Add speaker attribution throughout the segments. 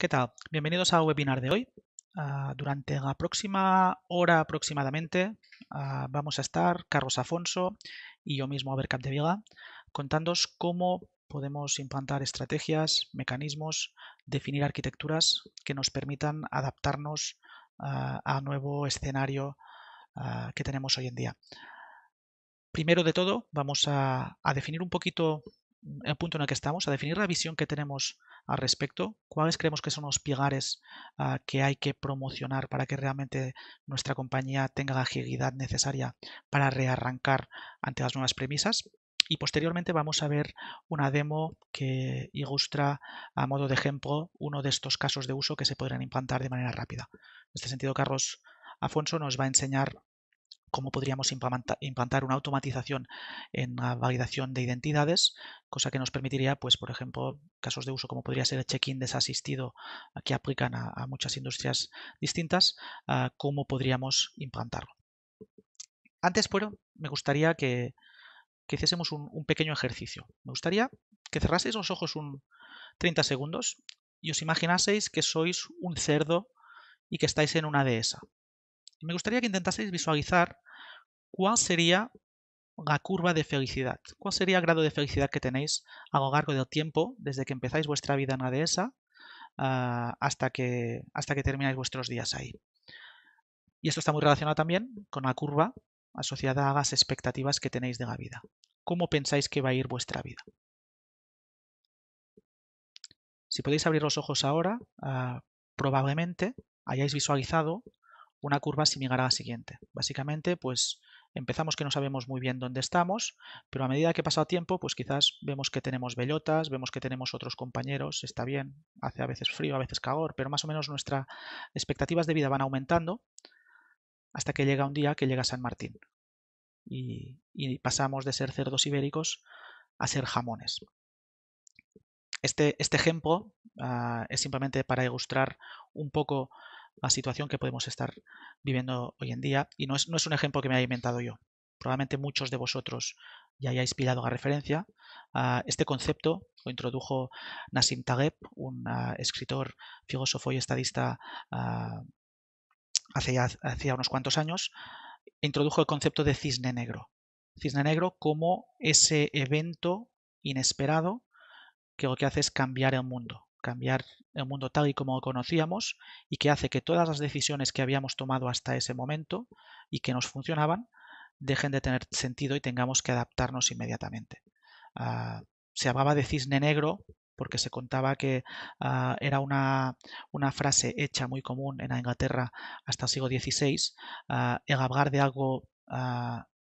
Speaker 1: ¿Qué tal? Bienvenidos a webinar de hoy. Ah, durante la próxima hora aproximadamente ah, vamos a estar Carlos Afonso y yo mismo, Albert Capdevila, contándoos cómo podemos implantar estrategias, mecanismos, definir arquitecturas que nos permitan adaptarnos ah, a al nuevo escenario que tenemos hoy en día. Primero de todo, vamos a definir un poquito el punto en el que estamos, a definir la visión que tenemos al respecto, cuáles creemos que son los pilares ah, que hay que promocionar para que realmente nuestra compañía tenga la agilidad necesaria para rearrancar ante las nuevas premisas. Y posteriormente vamos a ver una demo que ilustra a modo de ejemplo uno de estos casos de uso que se podrían implantar de manera rápida. En este sentido, Carlos Afonso nos va a enseñar cómo podríamos implantar una automatización en la validación de identidades, cosa que nos permitiría, pues, por ejemplo, casos de uso como podría ser el check-in desasistido que aplican a, muchas industrias distintas, cómo podríamos implantarlo. Antes, pero, me gustaría que, hiciésemos un, pequeño ejercicio. Me gustaría que cerraseis los ojos un 30 segundos y os imaginaseis que sois un cerdo y que estáis en una dehesa. me gustaría que intentaseis visualizar ¿cuál sería la curva de felicidad? ¿Cuál sería el grado de felicidad que tenéis a lo largo del tiempo, desde que empezáis vuestra vida en la dehesa ah, hasta, que, hasta que termináis vuestros días ahí? Y esto está muy relacionado también con la curva asociada a las expectativas que tenéis de la vida. ¿Cómo pensáis que va a ir vuestra vida? Si podéis abrir los ojos ahora, ah, probablemente hayáis visualizado una curva similar a la siguiente. Básicamente, pues empezamos que no sabemos muy bien dónde estamos, pero a medida que pasa el tiempo, pues quizás vemos que tenemos bellotas, vemos que tenemos otros compañeros, está bien, hace a veces frío, a veces calor, pero más o menos nuestras expectativas de vida van aumentando hasta que llega un día que llega San Martín y, pasamos de ser cerdos ibéricos a ser jamones. Este, este ejemplo ah, es simplemente para ilustrar un poco la situación que podemos estar viviendo hoy en día. Y no es, no es un ejemplo que me haya inventado yo. Probablemente muchos de vosotros ya hayáis pillado la referencia. este concepto lo introdujo Nassim Taleb, un ah, escritor, filósofo y estadista ah, hace ya unos cuantos años. Introdujo el concepto de cisne negro. Cisne negro como ese evento inesperado que lo que hace es cambiar el mundo, cambiar el mundo tal y como lo conocíamos y que hace que todas las decisiones que habíamos tomado hasta ese momento y que nos funcionaban dejen de tener sentido y tengamos que adaptarnos inmediatamente. Ah, se hablaba de cisne negro porque se contaba que ah, era una, una, frase hecha muy común en Inglaterra hasta el siglo XVI, ah, el hablar de algo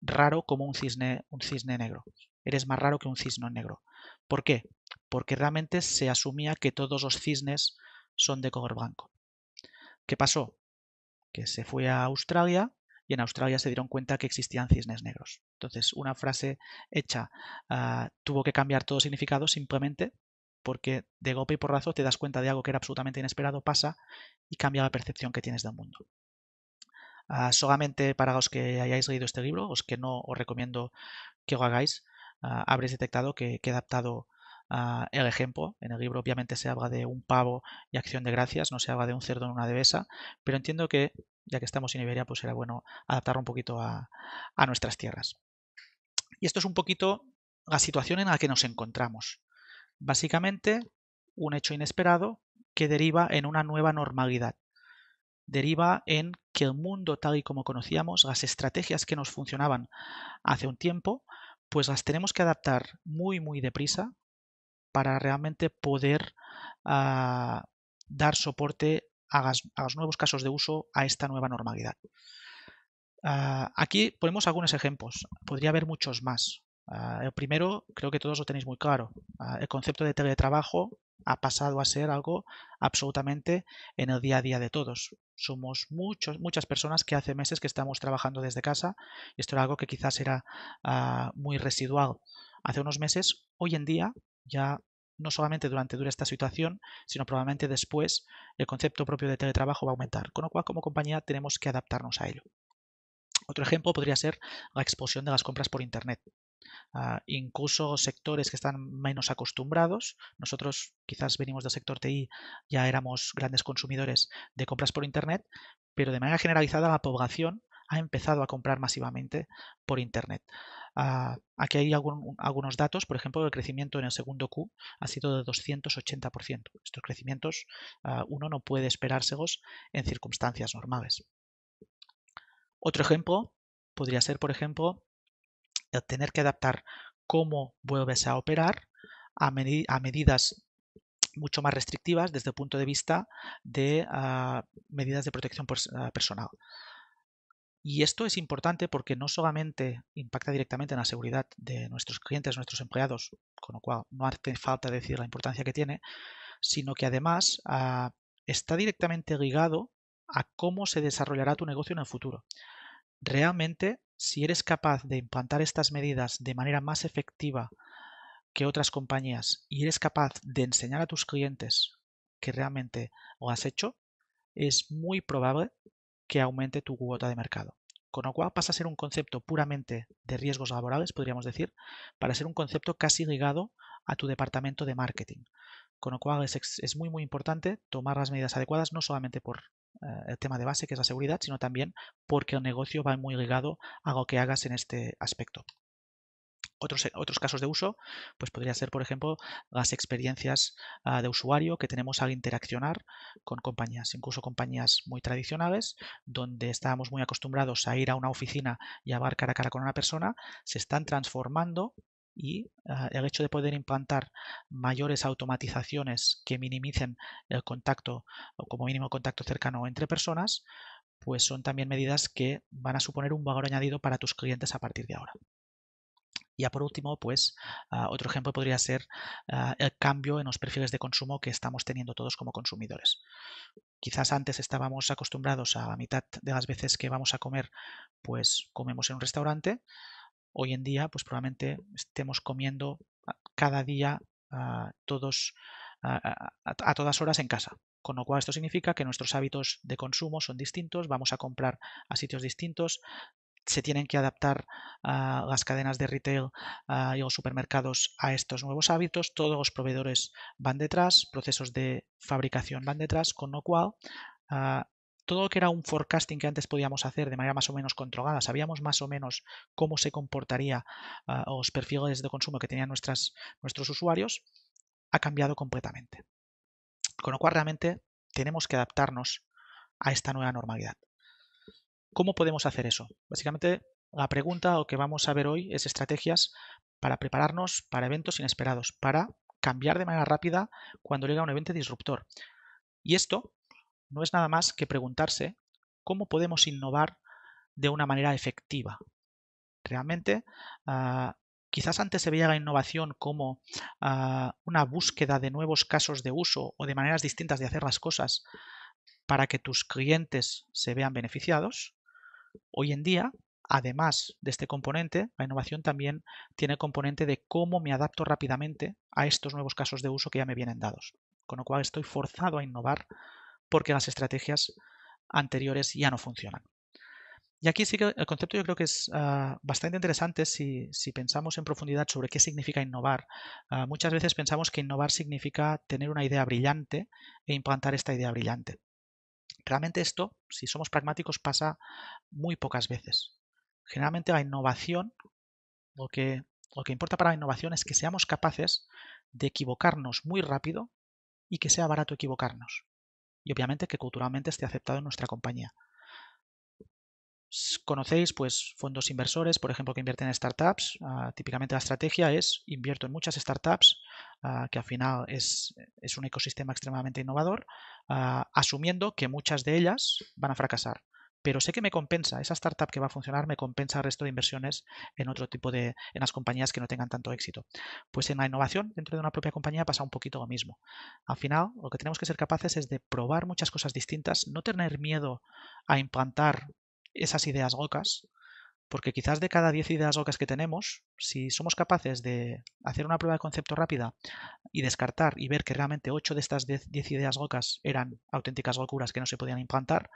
Speaker 1: raro como un cisne, un cisne negro. Eres más raro que un cisne negro. ¿Por qué? porque realmente se asumía que todos los cisnes son de color blanco. ¿Qué pasó? Que se fue a Australia y en Australia se dieron cuenta que existían cisnes negros. Entonces, una frase hecha ah, tuvo que cambiar todo significado simplemente porque de golpe y porrazo te das cuenta de algo que era absolutamente inesperado, pasa y cambia la percepción que tienes del mundo. Ah, solamente para los que hayáis leído este libro, os que no os recomiendo que lo hagáis, ah, habréis detectado que, que he adaptado Ah, el ejemplo. En el libro obviamente se habla de un pavo y acción de gracias, no se habla de un cerdo en una devesa pero entiendo que ya que estamos en Iberia, pues era bueno adaptarlo un poquito a nuestras tierras. Y esto es un poquito la situación en la que nos encontramos. Básicamente, un hecho inesperado que deriva en una nueva normalidad. Deriva en que el mundo tal y como conocíamos, las estrategias que nos funcionaban hace un tiempo, pues las tenemos que adaptar muy, muy deprisa para realmente poder ah, dar soporte a, los nuevos casos de uso a esta nueva normalidad. Ah, aquí ponemos algunos ejemplos, podría haber muchos más. Ah, el primero, creo que todos lo tenéis muy claro, el concepto de teletrabajo ha pasado a ser algo absolutamente en el día a día de todos. Somos muchas personas que hace meses que estamos trabajando desde casa y esto era algo que quizás era muy residual hace unos meses. Hoy en día ya no solamente durante dura esta situación, sino probablemente después el concepto propio de teletrabajo va a aumentar, con lo cual como compañía tenemos que adaptarnos a ello. Otro ejemplo podría ser la explosión de las compras por Internet. Ah, incluso sectores que están menos acostumbrados, nosotros quizás venimos del sector TI, ya éramos grandes consumidores de compras por Internet, pero de manera generalizada la población ha empezado a comprar masivamente por Internet. Ah, aquí hay algunos datos, por ejemplo, el crecimiento en el segundo Q ha sido de 280%. Estos crecimientos ah, uno no puede esperárselos en circunstancias normales. Otro ejemplo podría ser, por ejemplo, el tener que adaptar cómo vuelves a operar a, medidas mucho más restrictivas desde el punto de vista de ah, medidas de protección personal. Y esto es importante porque no solamente impacta directamente en la seguridad de nuestros clientes, nuestros empleados, con lo cual no hace falta decir la importancia que tiene, sino que además ah, está directamente ligado a cómo se desarrollará tu negocio en el futuro. Realmente, si eres capaz de implantar estas medidas de manera más efectiva que otras compañías y eres capaz de enseñar a tus clientes que realmente lo has hecho, es muy probable que aumente tu cuota de mercado. Con lo cual pasa a ser un concepto puramente de riesgos laborales, podríamos decir, para ser un concepto casi ligado a tu departamento de marketing. Con lo cual es, muy muy importante tomar las medidas adecuadas, no solamente por eh, el tema de base, que es la seguridad, sino también porque el negocio va muy ligado a lo que hagas en este aspecto. Eh, otros, casos de uso, pues podría ser, por ejemplo, las experiencias ah, de usuario que tenemos al interaccionar con compañías, incluso compañías muy tradicionales, donde estábamos muy acostumbrados a ir a una oficina y hablar cara a cara con una persona, se están transformando y ah, el hecho de poder implantar mayores automatizaciones que minimicen el contacto o como mínimo contacto cercano entre personas, pues son también medidas que van a suponer un valor añadido para tus clientes a partir de ahora. Y Ya por último, pues ah, otro ejemplo podría ser ah, el cambio en los perfiles de consumo que estamos teniendo todos como consumidores. Quizás antes estábamos acostumbrados a la mitad de las veces que vamos a comer, pues comemos en un restaurante. Hoy en día, pues probablemente estemos comiendo cada día ah, todos a todas horas en casa. Con lo cual esto significa que nuestros hábitos de consumo son distintos, vamos a comprar a sitios distintos, se tienen que adaptar las cadenas de retail y los supermercados a estos nuevos hábitos, todos los proveedores van detrás, procesos de fabricación van detrás, con lo cual ah, todo lo que era un forecasting que antes podíamos hacer de manera más o menos controlada, sabíamos más o menos cómo se comportaría ah, los perfiles de consumo que tenían nuestros usuarios, ha cambiado completamente. Con lo cual realmente tenemos que adaptarnos a esta nueva normalidad. ¿Cómo podemos hacer eso? Básicamente, la pregunta o que vamos a ver hoy es estrategias para prepararnos para eventos inesperados, para cambiar de manera rápida cuando llega un evento disruptor. Y esto no es nada más que preguntarse cómo podemos innovar de una manera efectiva. Realmente, ah, quizás antes se veía la innovación como ah, una búsqueda de nuevos casos de uso o de maneras distintas de hacer las cosas para que tus clientes se vean beneficiados, Hoy en día, además de este componente, la innovación también tiene componente de cómo me adapto rápidamente a estos nuevos casos de uso que ya me vienen dados. Con lo cual estoy forzado a innovar porque las estrategias anteriores ya no funcionan. Y aquí sí que el concepto yo creo que es ah, bastante interesante si, pensamos en profundidad sobre qué significa innovar. Ah, muchas veces pensamos que innovar significa tener una idea brillante e implantar esta idea brillante. Realmente esto, si somos pragmáticos, pasa muy pocas veces. Generalmente la innovación, lo que, lo que importa para la innovación es que seamos capaces de equivocarnos muy rápido y que sea barato equivocarnos. Y obviamente que culturalmente esté aceptado en nuestra compañía conocéis pues fondos inversores, por ejemplo, que invierten en startups. Ah, típicamente la estrategia es invierto en muchas startups Ah, que al final es, un ecosistema extremadamente innovador, ah, asumiendo que muchas de ellas van a fracasar. Pero sé que me compensa, esa startup que va a funcionar me compensa el resto de inversiones en otro tipo de, en las compañías que no tengan tanto éxito. Pues en la innovación dentro de una propia compañía pasa un poquito lo mismo. Al final, lo que tenemos que ser capaces es de probar muchas cosas distintas, no tener miedo a implantar esas ideas locas, porque quizás de cada 10 ideas locas que tenemos, si somos capaces de hacer una prueba de concepto rápida y descartar y ver que realmente 8 de estas 10, ideas locas eran auténticas locuras que no se podían implantar,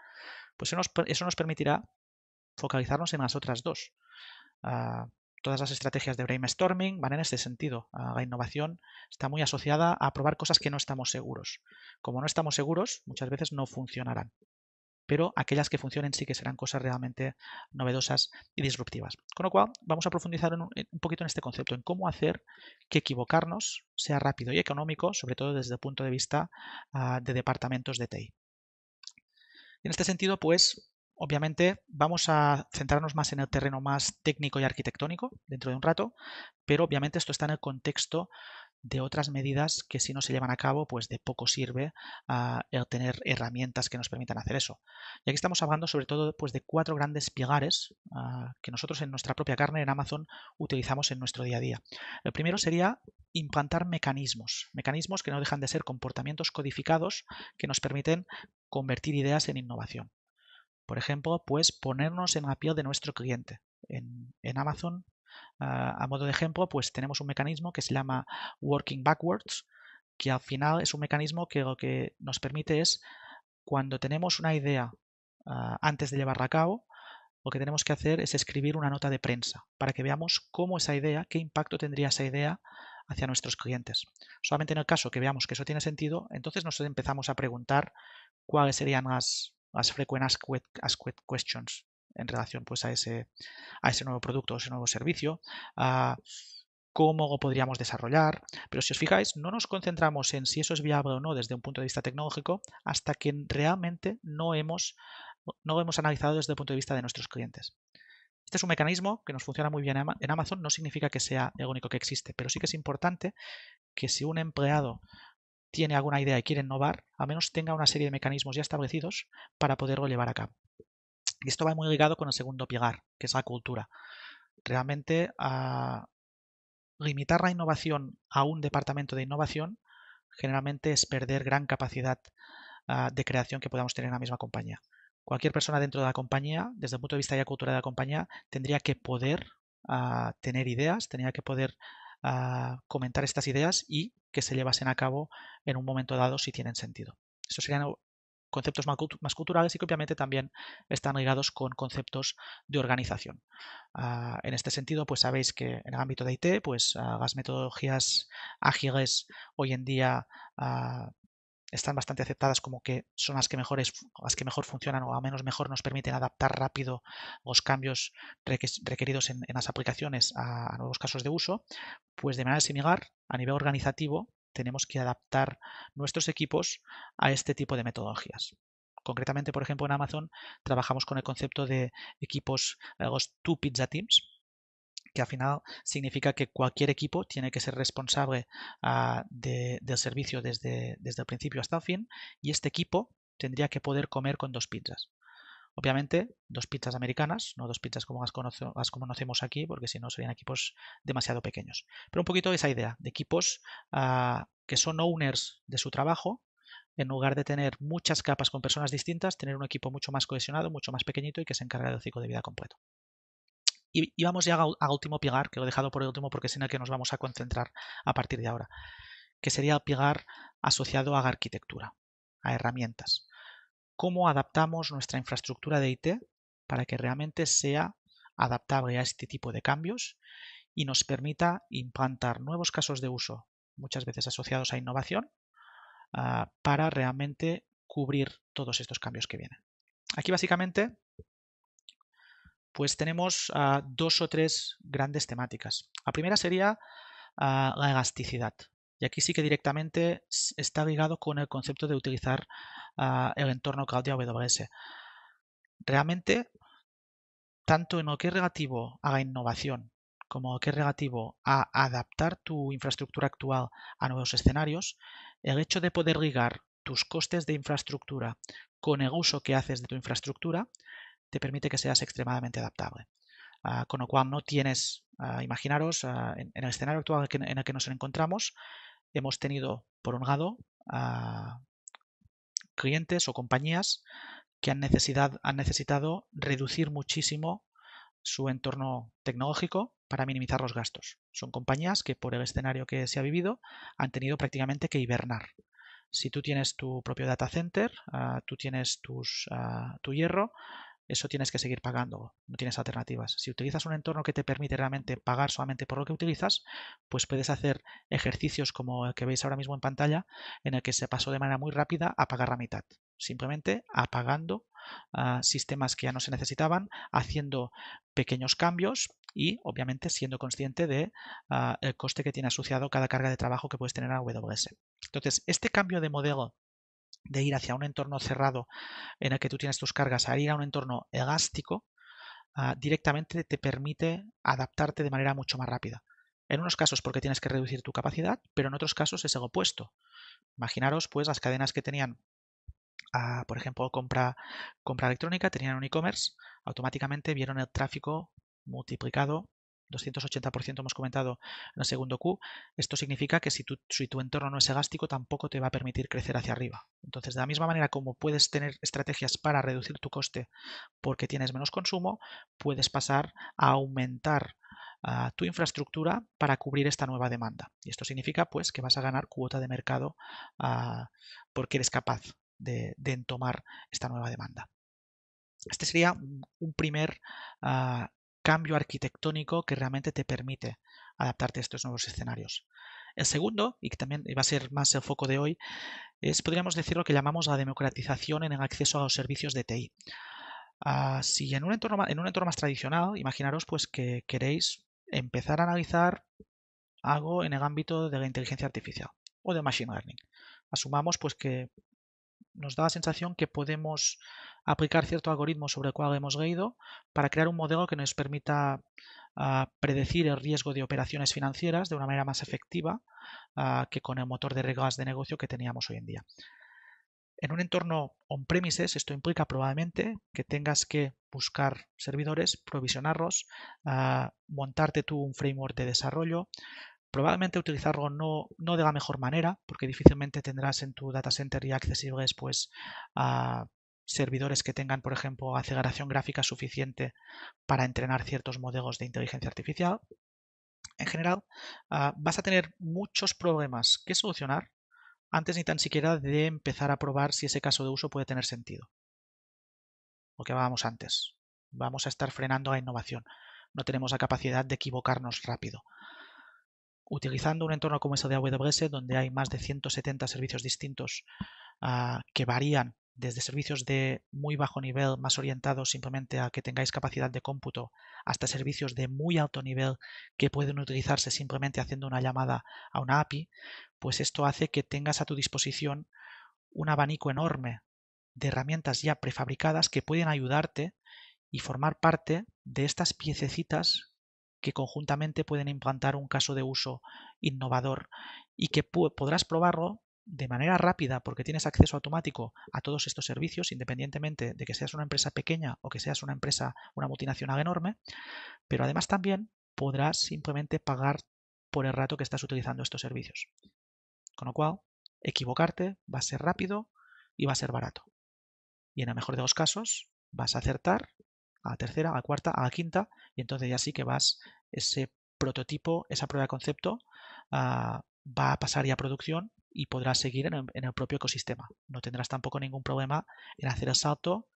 Speaker 1: pues eso nos, permitirá focalizarnos en las otras dos. Ah, todas las estrategias de brainstorming van en este sentido. Ah, la innovación está muy asociada a probar cosas que no estamos seguros. Como no estamos seguros, muchas veces no funcionarán pero aquellas que funcionen sí que serán cosas realmente novedosas y disruptivas. Con lo cual, vamos a profundizar un, poquito en este concepto, en cómo hacer que equivocarnos sea rápido y económico, sobre todo desde el punto de vista ah, de departamentos de TI. En este sentido, pues, obviamente vamos a centrarnos más en el terreno más técnico y arquitectónico dentro de un rato, pero obviamente esto está en el contexto de otras medidas que si no se llevan a cabo, pues de poco sirve el tener herramientas que nos permitan hacer eso. Y aquí estamos hablando sobre todo pues, de cuatro grandes pilares ah, que nosotros en nuestra propia carne en Amazon utilizamos en nuestro día a día. El primero sería implantar mecanismos, mecanismos que no dejan de ser comportamientos codificados que nos permiten convertir ideas en innovación. Por ejemplo, pues ponernos en la piel de nuestro cliente. En, en Amazon Ah, a modo de ejemplo, pues tenemos un mecanismo que se llama working backwards, que al final es un mecanismo que lo que nos permite es, cuando tenemos una idea ah, antes de llevarla a cabo, lo que tenemos que hacer es escribir una nota de prensa para que veamos cómo esa idea, qué impacto tendría esa idea hacia nuestros clientes. Solamente en el caso que veamos que eso tiene sentido, entonces nos empezamos a preguntar cuáles serían las, las frequent questions, en relación pues, a, ese, a ese nuevo producto o ese nuevo servicio. A, ah, cómo lo podríamos desarrollar, pero si os fijáis, no nos concentramos en si eso es viable o no desde un punto de vista tecnológico hasta que realmente no hemos, no lo hemos analizado desde el punto de vista de nuestros clientes. Este es un mecanismo que nos funciona muy bien en Amazon, no significa que sea el único que existe, pero sí que es importante que si un empleado tiene alguna idea y quiere innovar, al menos tenga una serie de mecanismos ya establecidos para poderlo llevar a cabo. Y esto va muy ligado con el segundo pilar, que es la cultura. Realmente, ah, limitar la innovación a un departamento de innovación generalmente es perder gran capacidad ah, de creación que podamos tener en la misma compañía. Cualquier persona dentro de la compañía, desde el punto de vista de la cultura de la compañía, tendría que poder ah, tener ideas, tendría que poder comentar estas ideas y que se llevasen a cabo en un momento dado si tienen sentido. Estos sería conceptos más culturales y que obviamente también están ligados con conceptos de organización. Ah, en este sentido, pues sabéis que en el ámbito de IT, pues ah, las metodologías ágiles hoy en día ah, están bastante aceptadas como que son las que, mejor las que mejor funcionan o al menos mejor nos permiten adaptar rápido los cambios requeridos en, las aplicaciones a, a nuevos casos de uso, pues de manera similar, a nivel organizativo, tenemos que adaptar nuestros equipos a este tipo de metodologías. Concretamente, por ejemplo, en Amazon trabajamos con el concepto de equipos, los two pizza teams, que al final significa que cualquier equipo tiene que ser responsable ah, del servicio desde, desde el principio hasta el fin y este equipo tendría que poder comer con dos pizzas. Obviamente, dos pizzas americanas, no dos pizzas como las, conocemos aquí, porque si no serían equipos demasiado pequeños. Pero un poquito esa idea de equipos ah, que son owners de su trabajo, en lugar de tener muchas capas con personas distintas, tener un equipo mucho más cohesionado, mucho más pequeñito y que se encarga del ciclo de vida completo. Y, vamos ya al último pilar, que lo he dejado por el último porque es en el que nos vamos a concentrar a partir de ahora, que sería el pilar asociado a la arquitectura, a herramientas cómo adaptamos nuestra infraestructura de IT para que realmente sea adaptable a este tipo de cambios y nos permita implantar nuevos casos de uso, muchas veces asociados a innovación, ah, para realmente cubrir todos estos cambios que vienen. Aquí básicamente pues tenemos ah, dos o tres grandes temáticas. La primera sería ah, la elasticidad. Y aquí sí que directamente está ligado con el concepto de utilizar ah, el entorno Claudia AWS. Realmente, tanto en lo que es relativo a la innovación como en lo que es relativo a adaptar tu infraestructura actual a nuevos escenarios, el hecho de poder ligar tus costes de infraestructura con el uso que haces de tu infraestructura te permite que seas extremadamente adaptable. Ah, con lo cual no tienes, ah, imaginaros, en, el escenario actual en el que nos encontramos, hemos tenido, por un lado, clientes o compañías que han, necesidad, han necesitado reducir muchísimo su entorno tecnológico para minimizar los gastos. Son compañías que por el escenario que se ha vivido han tenido prácticamente que hibernar. Si tú tienes tu propio data center, ah, tú tienes tus, ah, tu hierro, eso tienes que seguir pagando, no tienes alternativas. Si utilizas un entorno que te permite realmente pagar solamente por lo que utilizas, pues puedes hacer ejercicios como el que veis ahora mismo en pantalla, en el que se pasó de manera muy rápida a pagar la mitad, simplemente apagando ah, sistemas que ya no se necesitaban, haciendo pequeños cambios y obviamente siendo consciente de ah, el coste que tiene asociado cada carga de trabajo que puedes tener a AWS. Entonces, este cambio de modelo de ir hacia un entorno cerrado en el que tú tienes tus cargas, a ir a un entorno elástico ah, directamente te permite adaptarte de manera mucho más rápida. En unos casos porque tienes que reducir tu capacidad, pero en otros casos es el opuesto. Imaginaros pues las cadenas que tenían, ah, por ejemplo, compra, compra electrónica, tenían un e-commerce, automáticamente vieron el tráfico multiplicado 280% hemos comentado en el segundo Q, esto significa que si tu, entorno no es elástico, tampoco te va a permitir crecer hacia arriba. Entonces, de la misma manera como puedes tener estrategias para reducir tu coste porque tienes menos consumo, puedes pasar a aumentar ah, tu infraestructura para cubrir esta nueva demanda. Y esto significa pues que vas a ganar cuota de mercado ah, porque eres capaz de, de entomar esta nueva demanda. Este sería un primer ah, cambio arquitectónico que realmente te permite adaptarte a estos nuevos escenarios. El segundo, y que también va a ser más el foco de hoy, es, podríamos decir, lo que llamamos la democratización en el acceso a los servicios de TI. Ah, si en un, entorno, en un entorno más tradicional, imaginaros pues que queréis empezar a analizar algo en el ámbito de la inteligencia artificial o de machine learning. Asumamos pues que nos da la sensación que podemos aplicar cierto algoritmo sobre el cual hemos leído para crear un modelo que nos permita ah, predecir el riesgo de operaciones financieras de una manera más efectiva ah, que con el motor de reglas de negocio que teníamos hoy en día. En un entorno on-premises esto implica probablemente que tengas que buscar servidores, provisionarlos, ah, montarte tú un framework de desarrollo, probablemente utilizarlo no, de la mejor manera, porque difícilmente tendrás en tu data center ya accesibles pues, a servidores que tengan, por ejemplo, aceleración gráfica suficiente para entrenar ciertos modelos de inteligencia artificial. En general, ah, vas a tener muchos problemas que solucionar antes ni tan siquiera de empezar a probar si ese caso de uso puede tener sentido. Lo que hablábamos antes. Vamos a estar frenando la innovación. No tenemos la capacidad de equivocarnos rápido utilizando un entorno como este de AWS, donde hay más de 170 servicios distintos ah, que varían desde servicios de muy bajo nivel, más orientados simplemente a que tengáis capacidad de cómputo, hasta servicios de muy alto nivel que pueden utilizarse simplemente haciendo una llamada a una API, pues esto hace que tengas a tu disposición un abanico enorme de herramientas ya prefabricadas que pueden ayudarte y formar parte de estas piececitas que conjuntamente pueden implantar un caso de uso innovador y que podrás probarlo de manera rápida porque tienes acceso automático a todos estos servicios independientemente de que seas una empresa pequeña o que seas una empresa una multinacional enorme, pero además también podrás simplemente pagar por el rato que estás utilizando estos servicios. Con lo cual, equivocarte va a ser rápido y va a ser barato. Y en el mejor de los casos, vas a acertar a tercera, a cuarta, a quinta, y entonces ya sí que vas ese prototipo, esa prueba de concepto, ah, va a pasar ya a producción y podrás seguir en el, propio ecosistema. No tendrás tampoco ningún problema en hacer el salto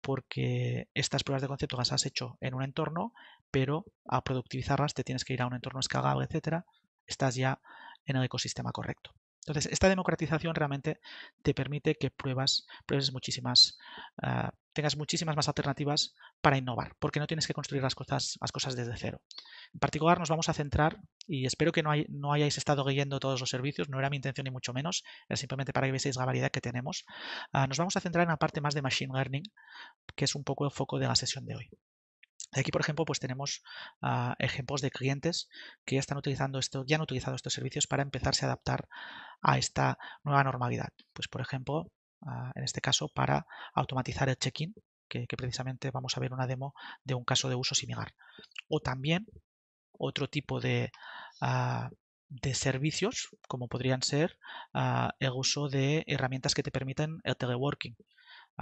Speaker 1: porque estas pruebas de concepto las has hecho en un entorno, pero a productivizarlas te tienes que ir a un entorno escalable, etcétera. Estás ya en el ecosistema correcto. Entonces, esta democratización realmente te permite que pruebas, pruebes muchísimas ah, tengas muchísimas más alternativas para innovar, porque no tienes que construir las cosas, las cosas desde cero. En particular nos vamos a centrar, y espero que no, hay, no hayáis estado leyendo todos los servicios, no era mi intención ni mucho menos, era simplemente para que veáis la variedad que tenemos, ah, nos vamos a centrar en la parte más de Machine Learning, que es un poco el foco de la sesión de hoy. Aquí, por ejemplo, pues tenemos ah, ejemplos de clientes que ya están utilizando esto, ya han utilizado estos servicios para empezarse a adaptar a esta nueva normalidad. Pues, por ejemplo, en este caso para automatizar el check-in, que, precisamente vamos a ver una demo de un caso de uso similar. O también otro tipo de, ah, servicios, como podrían ser ah, el uso de herramientas que te permiten el teleworking.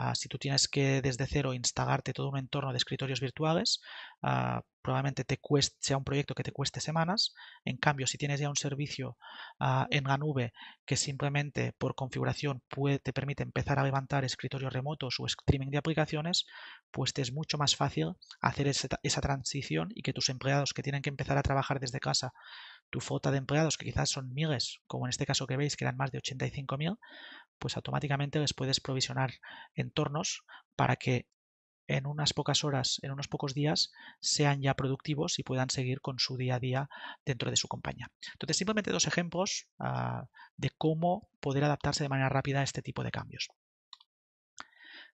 Speaker 1: Ah, si tú tienes que desde cero instalarte todo un entorno de escritorios virtuales, ah, probablemente te sea un proyecto que te cueste semanas. En cambio, si tienes ya un servicio ah, en la nube que simplemente por configuración te permite empezar a levantar escritorios remotos o streaming de aplicaciones, pues te es mucho más fácil hacer esa, transición y que tus empleados que tienen que empezar a trabajar desde casa, tu flota de empleados que quizás son miles, como en este caso que veis que eran más de 85.000, pues automáticamente les puedes provisionar entornos para que en unas pocas horas, en unos pocos días, sean ya productivos y puedan seguir con su día a día dentro de su compañía. Entonces, simplemente dos ejemplos ah, de cómo poder adaptarse de manera rápida a este tipo de cambios.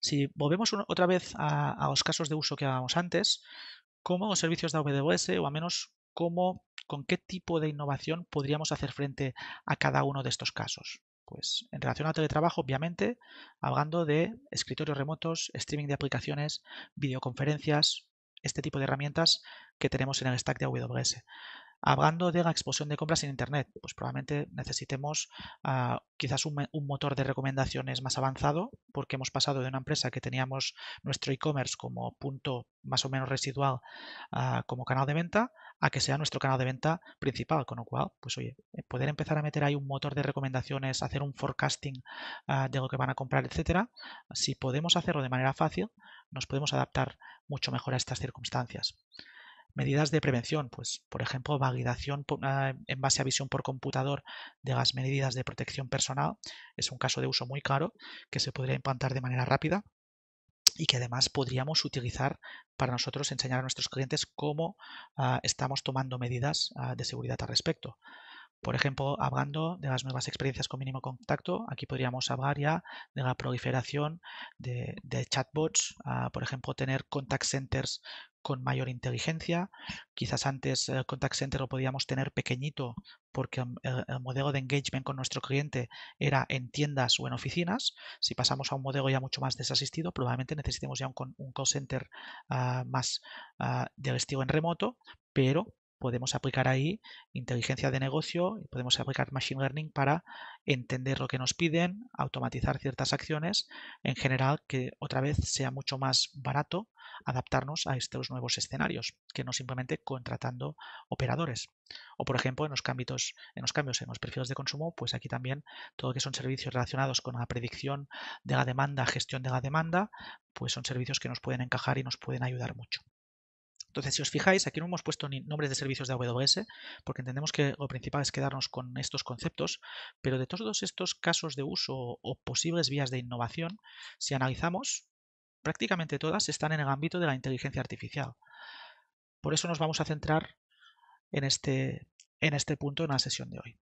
Speaker 1: Si volvemos otra vez a, los casos de uso que hablábamos antes, ¿cómo los servicios de AWS o al menos cómo, con qué tipo de innovación podríamos hacer frente a cada uno de estos casos? Pues en relación al teletrabajo, obviamente, hablando de escritorios remotos, streaming de aplicaciones, videoconferencias, este tipo de herramientas que tenemos en el stack de AWS. Hablando de la explosión de compras en Internet, pues probablemente necesitemos ah, quizás un, motor de recomendaciones más avanzado, porque hemos pasado de una empresa que teníamos nuestro e-commerce como punto más o menos residual ah, como canal de venta, a que sea nuestro canal de venta principal, con lo cual, pues oye, eh, poder empezar a meter ahí un motor de recomendaciones, hacer un forecasting ah, de lo que van a comprar, etcétera, si podemos hacerlo de manera fácil, nos podemos adaptar mucho mejor a estas circunstancias. Medidas de prevención, pues por ejemplo, validación en base a visión por computador de las medidas de protección personal. Es un caso de uso muy caro que se podría implantar de manera rápida y que además podríamos utilizar para nosotros enseñar a nuestros clientes cómo ah, estamos tomando medidas ah, de seguridad al respecto. Por ejemplo, hablando de las nuevas experiencias con mínimo contacto, aquí podríamos hablar ya de la proliferación de, chatbots, ah, por ejemplo, tener contact centers con mayor inteligencia. Quizás antes eh, el contact center lo podíamos tener pequeñito porque mm, el, modelo de engagement con nuestro cliente era en tiendas o en oficinas. Si pasamos a un modelo ya mucho más desasistido, probablemente necesitemos ya un, call center ah, más ah, de del estilo en remoto, pero podemos aplicar ahí inteligencia de negocio, podemos aplicar machine learning para entender lo que nos piden, automatizar ciertas acciones, en general que otra vez sea mucho más barato, adaptarnos a estos nuevos escenarios, que no simplemente contratando operadores. O, por ejemplo, en los, cambios, en los perfiles de consumo, pues aquí también todo lo que son servicios relacionados con la predicción de la demanda, gestión de la demanda, pues son servicios que nos pueden encajar y nos pueden ayudar mucho. Entonces, si os fijáis, aquí no hemos puesto nombres de servicios de AWS, porque entendemos que lo principal es quedarnos con estos conceptos, pero de todos estos casos de uso o posibles vías de innovación, si analizamos, prácticamente todas están en el ámbito de la inteligencia artificial. Por eso nos vamos a centrar en este, en este punto en la sesión de hoy.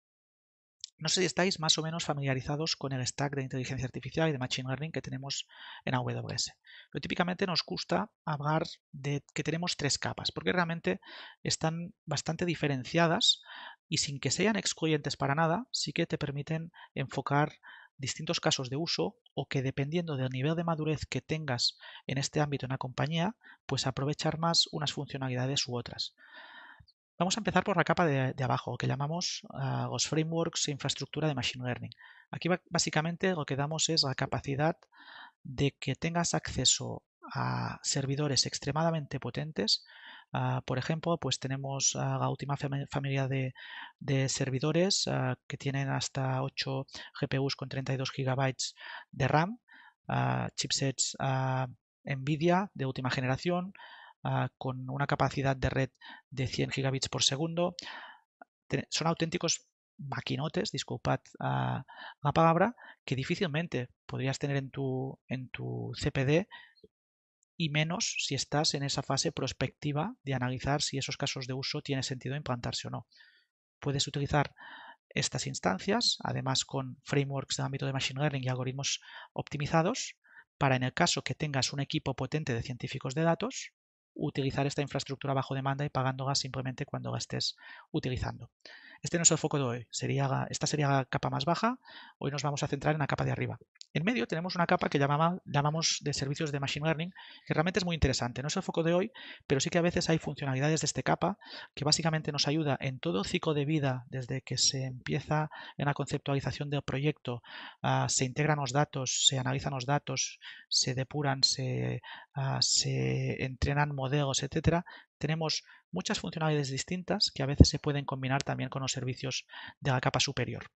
Speaker 1: No sé si estáis más o menos familiarizados con el stack de inteligencia artificial y de machine learning que tenemos en AWS. Pero típicamente nos gusta hablar de que tenemos tres capas, porque realmente están bastante diferenciadas y sin que sean excluyentes para nada, sí que te permiten enfocar distintos casos de uso o que dependiendo del nivel de madurez que tengas en este ámbito en la compañía, pues aprovechar más unas funcionalidades u otras. Vamos a empezar por la capa de, abajo, que llamamos ah, los frameworks e infraestructura de Machine Learning. Aquí básicamente lo que damos es la capacidad de que tengas acceso a servidores extremadamente potentes Ah, por ejemplo, pues tenemos la última familia de, servidores ah, que tienen hasta 8 GPUs con 32 GB de RAM, ah, chipsets NVIDIA de última generación con una capacidad de red de 100 GB por segundo. son auténticos maquinotes, disculpad la palabra, que difícilmente podrías tener en tu, en tu CPD y menos si estás en esa fase prospectiva de analizar si esos casos de uso tiene sentido implantarse o no. Puedes utilizar estas instancias, además con frameworks de ámbito de Machine Learning y algoritmos optimizados, para en el caso que tengas un equipo potente de científicos de datos, utilizar esta infraestructura bajo demanda y pagándola simplemente cuando la estés utilizando. Este no es el foco de hoy. esta sería la capa más baja. Hoy nos vamos a centrar en la capa de arriba. En medio tenemos una capa que llamamos de servicios de Machine Learning, que realmente es muy interesante. No es el foco de hoy, pero sí que a veces hay funcionalidades de esta capa que básicamente nos ayuda en todo ciclo de vida, desde que se empieza en la conceptualización del proyecto, ah, se integran los datos, se analizan los datos, se depuran, se, ah, se entrenan modelos, etcétera. Tenemos muchas funcionalidades distintas que a veces se pueden combinar también con los servicios de la capa superior.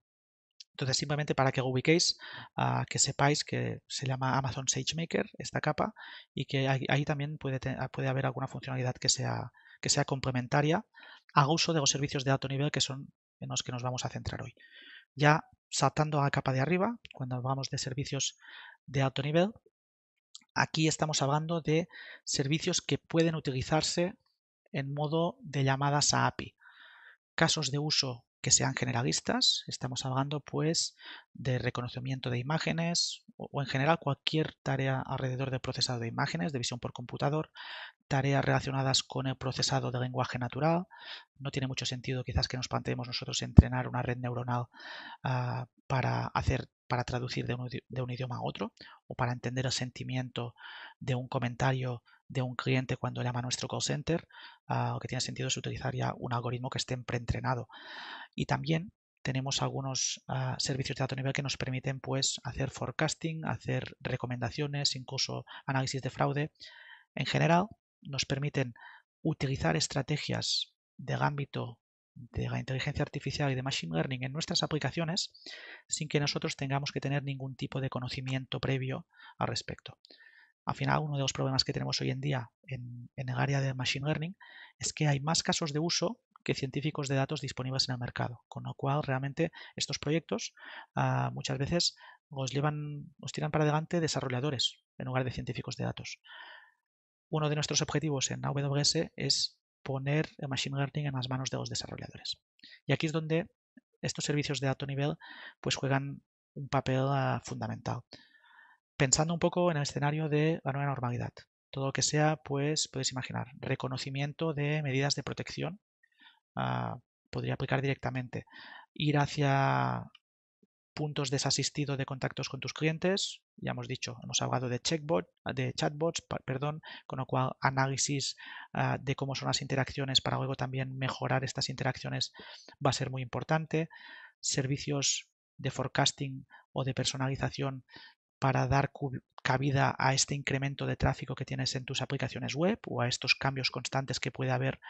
Speaker 1: Entonces, simplemente para que ubiquéis, ah, que sepáis que se llama Amazon SageMaker esta capa y que ahí, también puede, haber alguna funcionalidad que sea, que sea complementaria. a uso de los servicios de alto nivel que son en los que nos vamos a centrar hoy. Ya saltando a la capa de arriba, cuando hablamos de servicios de alto nivel, aquí estamos hablando de servicios que pueden utilizarse en modo de llamadas a API. Casos de uso que sean generalistas, estamos hablando pues de reconocimiento de imágenes o, en general cualquier tarea alrededor del procesado de imágenes, de visión por computador, tareas relacionadas con el procesado de lenguaje natural. No tiene mucho sentido quizás que nos planteemos nosotros entrenar una red neuronal ah, para hacer para traducir de un, idioma a otro o para entender el sentimiento de un comentario de un cliente cuando llama a nuestro call center, lo ah, que tiene sentido es utilizar ya un algoritmo que esté preentrenado. Y también tenemos algunos ah, servicios de alto nivel que nos permiten pues, hacer forecasting, hacer recomendaciones, incluso análisis de fraude. En general, nos permiten utilizar estrategias del ámbito de la inteligencia artificial y de machine learning en nuestras aplicaciones sin que nosotros tengamos que tener ningún tipo de conocimiento previo al respecto. Al final, uno de los problemas que tenemos hoy en día en, el área de Machine Learning es que hay más casos de uso que científicos de datos disponibles en el mercado, con lo cual realmente estos proyectos ah, muchas veces los llevan, los tiran para adelante desarrolladores en lugar de científicos de datos. Uno de nuestros objetivos en AWS es poner el Machine Learning en las manos de los desarrolladores. Y aquí es donde estos servicios de alto nivel pues juegan un papel ah, fundamental pensando un poco en el escenario de la nueva normalidad. Todo lo que sea, pues podéis imaginar, reconocimiento de medidas de protección, ah, podría aplicar directamente. Ir hacia puntos desasistidos de contactos con tus clientes, ya hemos dicho, hemos hablado de, checkbot, de chatbots, perdón, con lo cual análisis ah, de cómo son las interacciones para luego también mejorar estas interacciones va a ser muy importante. Servicios de forecasting o de personalización para dar cabida a este incremento de tráfico que tienes en tus aplicaciones web o a estos cambios constantes que puede haber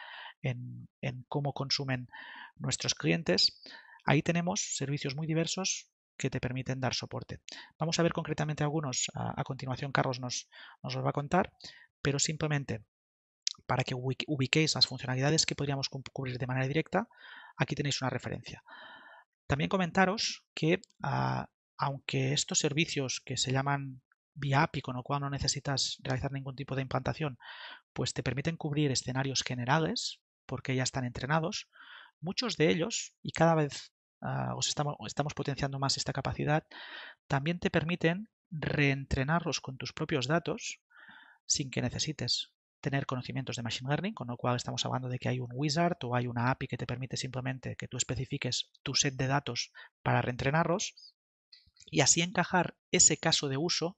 Speaker 1: en, cómo consumen nuestros clientes. Ahí tenemos servicios muy diversos que te permiten dar soporte. Vamos a ver concretamente algunos. A, continuación, Carlos nos, los va a contar, pero simplemente para que ubiquéis las funcionalidades que podríamos cubrir de manera directa, aquí tenéis una referencia. También comentaros que ah, aunque estos servicios que se llaman vía API, con lo cual no necesitas realizar ningún tipo de implantación, pues te permiten cubrir escenarios generales, porque ya están entrenados, muchos de ellos, y cada vez ah, estamos, estamos potenciando más esta capacidad, también te permiten reentrenarlos con tus propios datos sin que necesites tener conocimientos de Machine Learning, con lo cual estamos hablando de que hay un wizard o hay una API que te permite simplemente que tú especifiques tu set de datos para reentrenarlos y así encajar ese caso de uso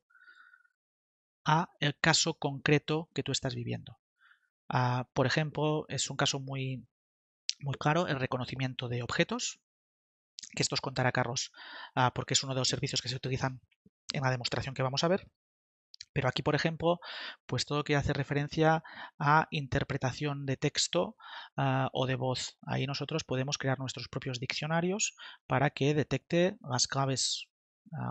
Speaker 1: a el caso concreto que tú estás viviendo. Ah, por ejemplo, es un caso muy, muy claro el reconocimiento de objetos, que esto os contará Carlos, ah, porque es uno de los servicios que se utilizan en la demostración que vamos a ver. Pero aquí, por ejemplo, pues todo que hace referencia a interpretación de texto ah, o de voz. Ahí nosotros podemos crear nuestros propios diccionarios para que detecte las claves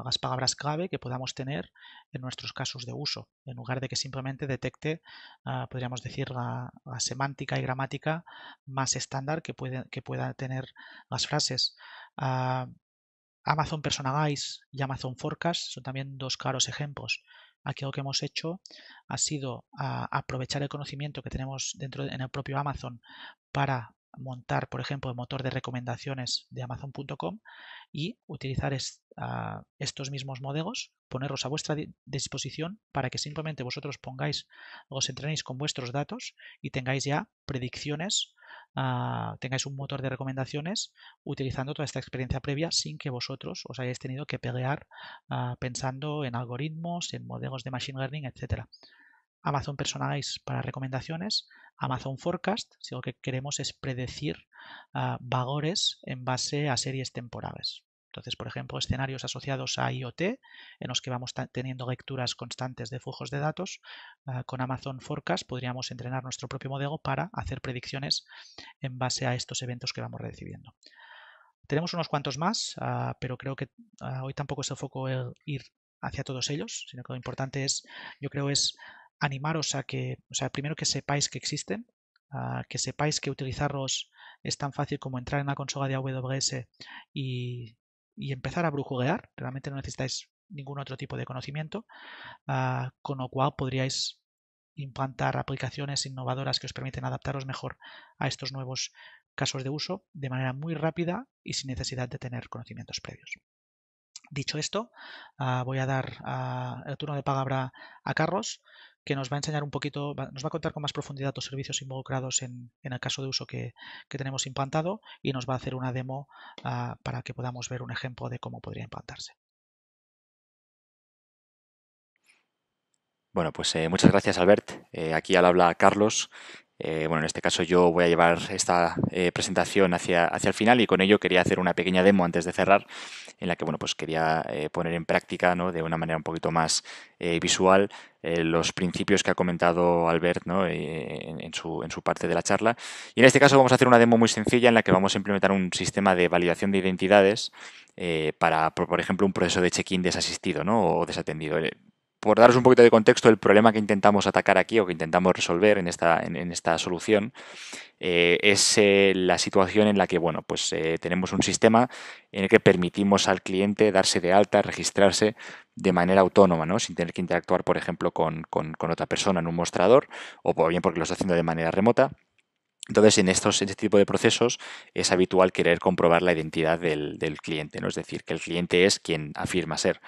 Speaker 1: las palabras clave que podamos tener en nuestros casos de uso, en lugar de que simplemente detecte, ah, podríamos decir, la, semántica y gramática más estándar que, puede, que pueda tener las frases. Ah, Amazon Personalize y Amazon Forecast son también dos claros ejemplos. Aquí lo que hemos hecho ha sido ah, aprovechar el conocimiento que tenemos dentro en el propio Amazon para montar, por ejemplo, el motor de recomendaciones de Amazon.com y utilizar ah, estos mismos modelos, ponerlos a vuestra disposición para que simplemente vosotros pongáis, os entrenéis con vuestros datos y tengáis ya predicciones, ah, tengáis un motor de recomendaciones utilizando toda esta experiencia previa sin que vosotros os hayáis tenido que pelear ah, pensando en algoritmos, en modelos de machine learning, etcétera. Amazon Personalize para recomendaciones, Amazon Forecast, si lo que queremos es predecir ah, valores en base a series temporales. Entonces, por ejemplo, escenarios asociados a IoT, en los que vamos teniendo lecturas constantes de flujos de datos, ah, con Amazon Forecast podríamos entrenar nuestro propio modelo para hacer predicciones en base a estos eventos que vamos recibiendo. Tenemos unos cuantos más, ah, pero creo que hoy tampoco es el foco ir hacia todos ellos, sino que lo importante es, yo creo, es animaros a que, o sea, primero que sepáis que existen, ah, que sepáis que utilizarlos es tan fácil como entrar en la consola de AWS y, empezar a brujuguear. Realmente no necesitáis ningún otro tipo de conocimiento, ah, con lo cual podríais implantar aplicaciones innovadoras que os permiten adaptaros mejor a estos nuevos casos de uso de manera muy rápida y sin necesidad de tener conocimientos previos. Dicho esto, ah, voy a dar el turno de palabra a Carlos que nos va a enseñar un poquito, nos va a contar con más profundidad los servicios involucrados en, el caso de uso que, tenemos implantado y nos va a hacer una demo ah, para que podamos ver un ejemplo de cómo podría implantarse.
Speaker 2: Bueno, pues eh, muchas gracias Albert. Eh, aquí al habla Carlos. Eh, bueno, en este caso yo voy a llevar esta eh, presentación hacia, hacia el final y con ello quería hacer una pequeña demo antes de cerrar en la que bueno, pues quería eh, poner en práctica ¿no? de una manera un poquito más visual los principios que ha comentado Albert en, su, parte de la charla. Y en este caso vamos a hacer una demo muy sencilla en la que vamos a implementar un sistema de validación de identidades para, por ejemplo, un proceso de check-in desasistido ¿no? o desatendido por un poquito de contexto, el problema que intentamos atacar aquí o que intentamos resolver en esta, en, esta solución eh, es eh, la situación en la que bueno, pues, eh, tenemos un sistema en el que permitimos al cliente darse de alta, registrarse de manera autónoma, ¿no? sin tener que interactuar, por ejemplo, con otra persona en un mostrador o bien porque lo está haciendo de manera remota entonces, en, estos, este tipo de procesos es habitual querer comprobar la identidad del, cliente, ¿no? es decir, que el cliente es quien afirma ser.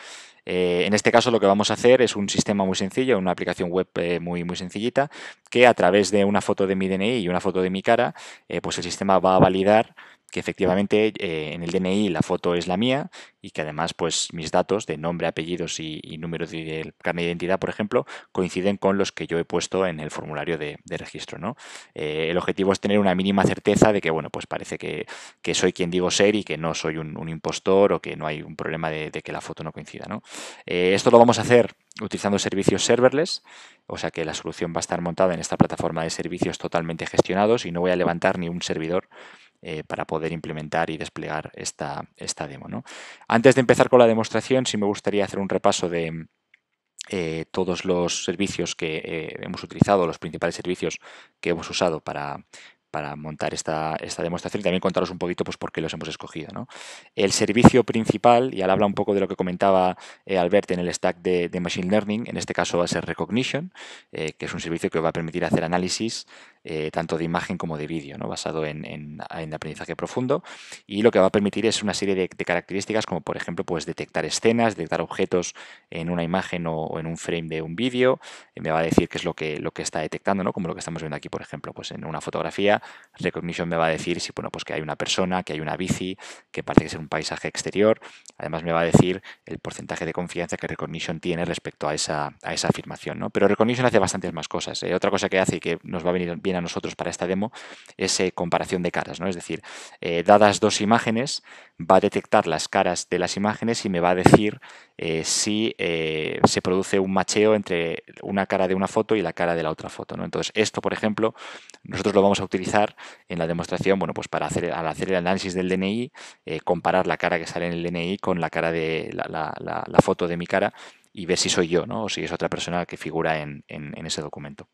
Speaker 2: Eh, en este caso lo que vamos a hacer es un sistema muy sencillo, una aplicación web eh, muy, muy sencillita, que a través de una foto de mi DNI y una foto de mi cara, eh, pues el sistema va a validar que efectivamente eh, en el DNI la foto es la mía y que además pues mis datos de nombre, apellidos y, número de carne de identidad, por ejemplo, coinciden con los que yo he puesto en el formulario de, registro. ¿no? Eh, el objetivo es tener una mínima certeza de que, bueno, pues parece que, que soy quien digo ser y que no soy un, impostor o que no hay un problema de, que la foto no coincida. ¿no? Eh, esto lo vamos a hacer utilizando servicios serverless, o sea que la solución va a estar montada en esta plataforma de servicios totalmente gestionados y no voy a levantar ni un servidor eh, para poder implementar y desplegar esta, esta demo. Antes de empezar con la demostración, sí me gustaría hacer un repaso de, eh, todos los servicios que eh, hemos utilizado, los principales servicios que hemos usado para, montar esta, demostración y también contaros un poquito pues, por qué los hemos escogido. El servicio principal, y al habla un poco de lo que comentaba Alberto Albert en el stack de, Machine Learning, en este caso va a ser Recognition, que es un servicio que va a permitir hacer análisis eh, tanto de imagen como de vídeo, ¿no? basado en, en, aprendizaje profundo. Y lo que va a permitir es una serie de, características como, por ejemplo, pues, detectar escenas, detectar objetos en una imagen o, en un frame de un vídeo. Eh, me va a decir qué es lo que, lo que está detectando, ¿no? como lo que estamos viendo aquí, por ejemplo, pues en una fotografía. Recognition me va a decir si, bueno, pues que hay una persona, que hay una bici, que parece que ser un paisaje exterior. Además me va a decir el porcentaje de confianza que Recognition tiene respecto a esa, a esa afirmación. Pero Recognition hace bastantes más cosas. ¿eh? otra cosa que hace y que nos va a venir bien a nosotros para esta demo es comparación de caras, ¿no? Es decir, eh, dadas dos imágenes, va a detectar las caras de las imágenes y me va a decir eh, si eh, se produce un macheo entre una cara de una foto y la cara de la otra foto, ¿no? Entonces, esto, por ejemplo, nosotros lo vamos a utilizar en la demostración, bueno, pues para hacer, al hacer el análisis del DNI, comparar la cara que sale en el DNI con la cara de la, foto de mi cara y ver si soy yo, ¿no? O si es otra persona que figura en ese documento.